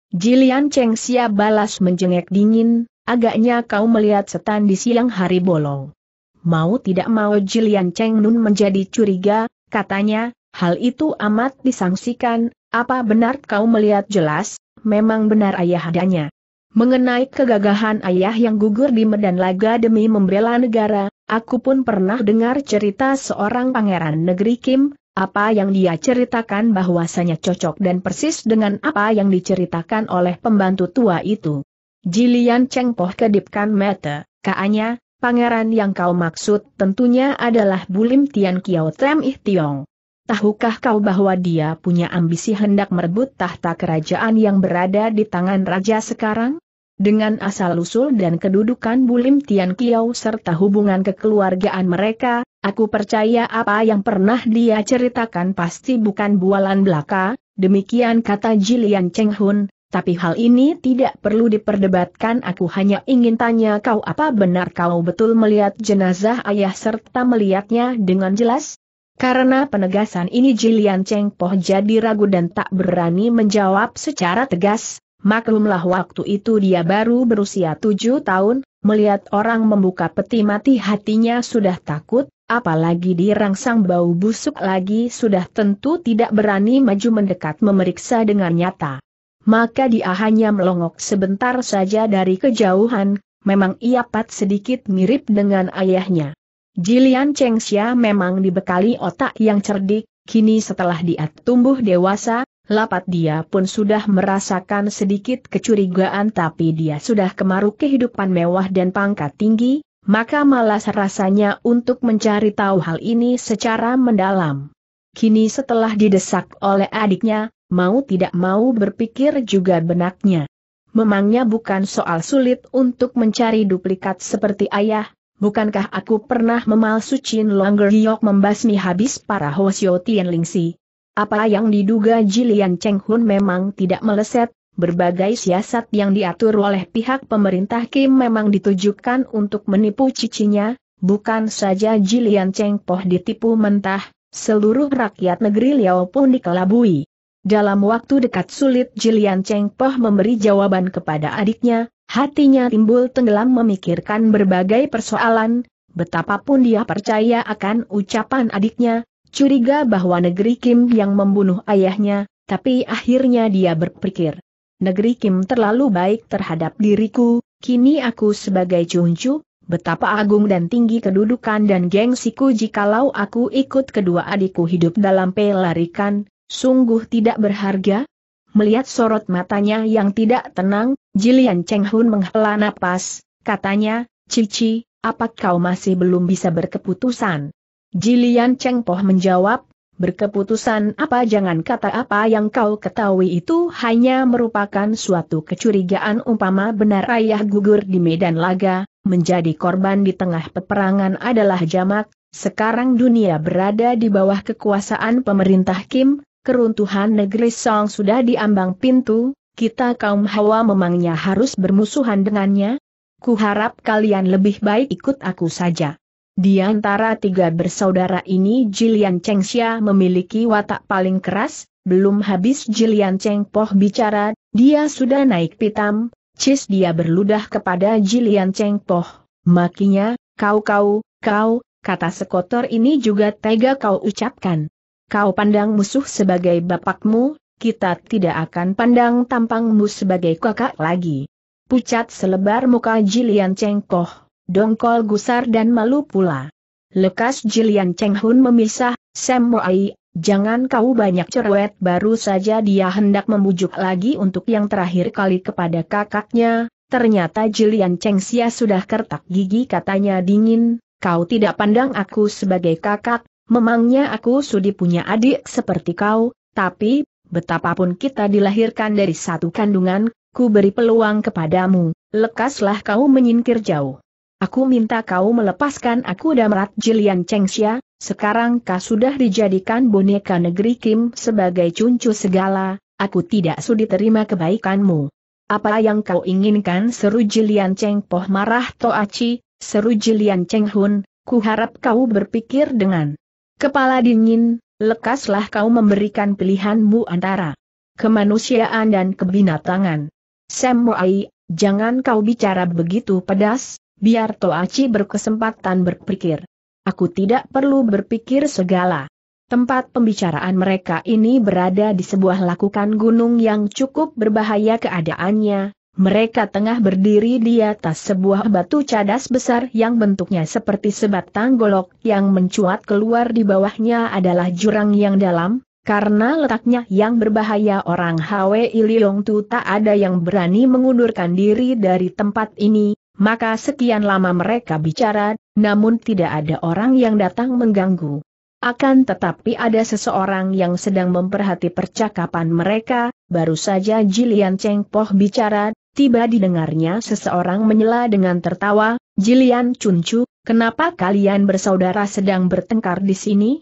Jilian Xia balas menjengek dingin, agaknya kau melihat setan di siang hari bolong. Mau tidak mau Jilian Cheng Nun menjadi curiga, katanya, hal itu amat disangsikan, apa benar kau melihat jelas, memang benar ayah adanya. Mengenai kegagahan ayah yang gugur di Medan Laga demi membela negara, aku pun pernah dengar cerita seorang pangeran negeri Kim, apa yang dia ceritakan bahwasanya cocok dan persis dengan apa yang diceritakan oleh pembantu tua itu. Jilian Cheng Poh kedipkan mata, kaanya, pangeran yang kau maksud tentunya adalah Bulim Tian Kiao Tem Ih Tiong. Tahukah kau bahwa dia punya ambisi hendak merebut tahta kerajaan yang berada di tangan raja sekarang? Dengan asal-usul dan kedudukan Bulim Tian Kiau serta hubungan kekeluargaan mereka, aku percaya apa yang pernah dia ceritakan pasti bukan bualan belaka, demikian kata Jilian Cheng Hun, tapi hal ini tidak perlu diperdebatkan aku hanya ingin tanya kau apa benar kau betul melihat jenazah ayah serta melihatnya dengan jelas? Karena penegasan ini Jilian Cheng Poh jadi ragu dan tak berani menjawab secara tegas, Maklumlah waktu itu dia baru berusia tujuh tahun, melihat orang membuka peti mati hatinya sudah takut, apalagi dirangsang bau busuk lagi sudah tentu tidak berani maju mendekat memeriksa dengan nyata. Maka dia hanya melongok sebentar saja dari kejauhan, memang ia pat sedikit mirip dengan ayahnya. Jilian Chengxia memang dibekali otak yang cerdik, kini setelah dia tumbuh dewasa, Lapat dia pun sudah merasakan sedikit kecurigaan tapi dia sudah kemaruk kehidupan mewah dan pangkat tinggi, maka malas rasanya untuk mencari tahu hal ini secara mendalam. Kini setelah didesak oleh adiknya, mau tidak mau berpikir juga benaknya. Memangnya bukan soal sulit untuk mencari duplikat seperti ayah, bukankah aku pernah memalsu Chin Longer Hyok membasmi habis para Hosyo Tian Lingsi, apa yang diduga Jilian Cheng Hun memang tidak meleset, berbagai siasat yang diatur oleh pihak pemerintah Kim memang ditujukan untuk menipu cicinya, bukan saja Jilian Cheng Poh ditipu mentah, seluruh rakyat negeri Liao pun dikelabui. Dalam waktu dekat sulit Jilian Cheng Poh memberi jawaban kepada adiknya, hatinya timbul tenggelam memikirkan berbagai persoalan, betapapun dia percaya akan ucapan adiknya, Curiga bahwa negeri Kim yang membunuh ayahnya, tapi akhirnya dia berpikir. Negeri Kim terlalu baik terhadap diriku, kini aku sebagai cuncu, betapa agung dan tinggi kedudukan dan gengsiku jikalau aku ikut kedua adikku hidup dalam pelarikan, sungguh tidak berharga? Melihat sorot matanya yang tidak tenang, Jilian Cheng Hun menghela napas, katanya, Cici, apakah kau masih belum bisa berkeputusan? Jilian Cheng Poh menjawab, berkeputusan apa jangan kata apa yang kau ketahui itu hanya merupakan suatu kecurigaan umpama benar ayah gugur di medan laga, menjadi korban di tengah peperangan adalah jamak, sekarang dunia berada di bawah kekuasaan pemerintah Kim, keruntuhan negeri Song sudah diambang pintu, kita kaum Hawa memangnya harus bermusuhan dengannya? Kuharap kalian lebih baik ikut aku saja. Di antara tiga bersaudara ini Jilian Chengxia memiliki watak paling keras, belum habis Jilian Cheng Poh bicara, dia sudah naik pitam, cis dia berludah kepada Jilian Cheng Poh. Makinya, kau kau, kau, kata sekotor ini juga tega kau ucapkan. Kau pandang musuh sebagai bapakmu, kita tidak akan pandang tampangmu sebagai kakak lagi. Pucat selebar muka Jilian Cheng Poh dongkol gusar dan malu pula. Lekas Jilian Cheng Hun memisah, Sam Moai, jangan kau banyak cerewet baru saja dia hendak membujuk lagi untuk yang terakhir kali kepada kakaknya, ternyata Jilian Cheng Xia sudah kertak gigi katanya dingin, kau tidak pandang aku sebagai kakak, memangnya aku sudi punya adik seperti kau, tapi, betapapun kita dilahirkan dari satu kandungan, ku beri peluang kepadamu, lekaslah kau menyingkir jauh. Aku minta kau melepaskan aku Damrat Jilian Chengxia, sekarang kau sudah dijadikan boneka negeri Kim sebagai cuncu segala, aku tidak sudi terima kebaikanmu. Apa yang kau inginkan seru Jilian Cheng Poh marah Toachi, seru Jilian Cheng Hun, ku harap kau berpikir dengan kepala dingin, lekaslah kau memberikan pilihanmu antara kemanusiaan dan kebinatangan. Sam Moai, jangan kau bicara begitu pedas, biar Toaci berkesempatan berpikir. Aku tidak perlu berpikir segala. Tempat pembicaraan mereka ini berada di sebuah lakukan gunung yang cukup berbahaya keadaannya. Mereka tengah berdiri di atas sebuah batu cadas besar yang bentuknya seperti sebatang golok yang mencuat keluar di bawahnya adalah jurang yang dalam, karena letaknya yang berbahaya orang Hwe Liong Tu tak ada yang berani mengundurkan diri dari tempat ini, maka sekian lama mereka bicara, namun tidak ada orang yang datang mengganggu. Akan tetapi ada seseorang yang sedang memperhati percakapan mereka, baru saja Jilian Cheng Poh bicara, tiba didengarnya seseorang menyela dengan tertawa, Jilian Chu, kenapa kalian bersaudara sedang bertengkar di sini?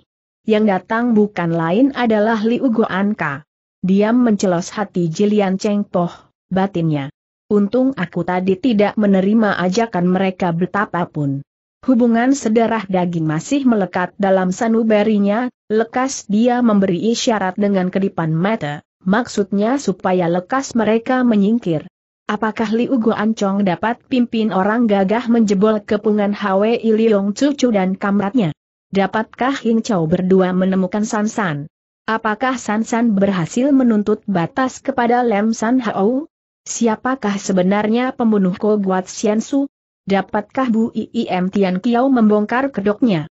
Yang datang bukan lain adalah Liu Goanka. Diam mencelos hati Jilian Cheng Poh, batinnya. Untung aku tadi tidak menerima ajakan mereka betapapun. Hubungan sedarah daging masih melekat dalam sanubarinya, lekas dia memberi isyarat dengan kedipan mata, maksudnya supaya lekas mereka menyingkir. Apakah Liu Guancong dapat pimpin orang gagah menjebol kepungan Hwe Iliong Cucu dan kamratnya? Dapatkah Hing Chao berdua menemukan Sansan? San? Apakah Sansan San berhasil menuntut batas kepada Lem San Hao? Siapakah sebenarnya pembunuh Koguat Guat Su? Dapatkah Bu Iim Tian Kiao membongkar kedoknya?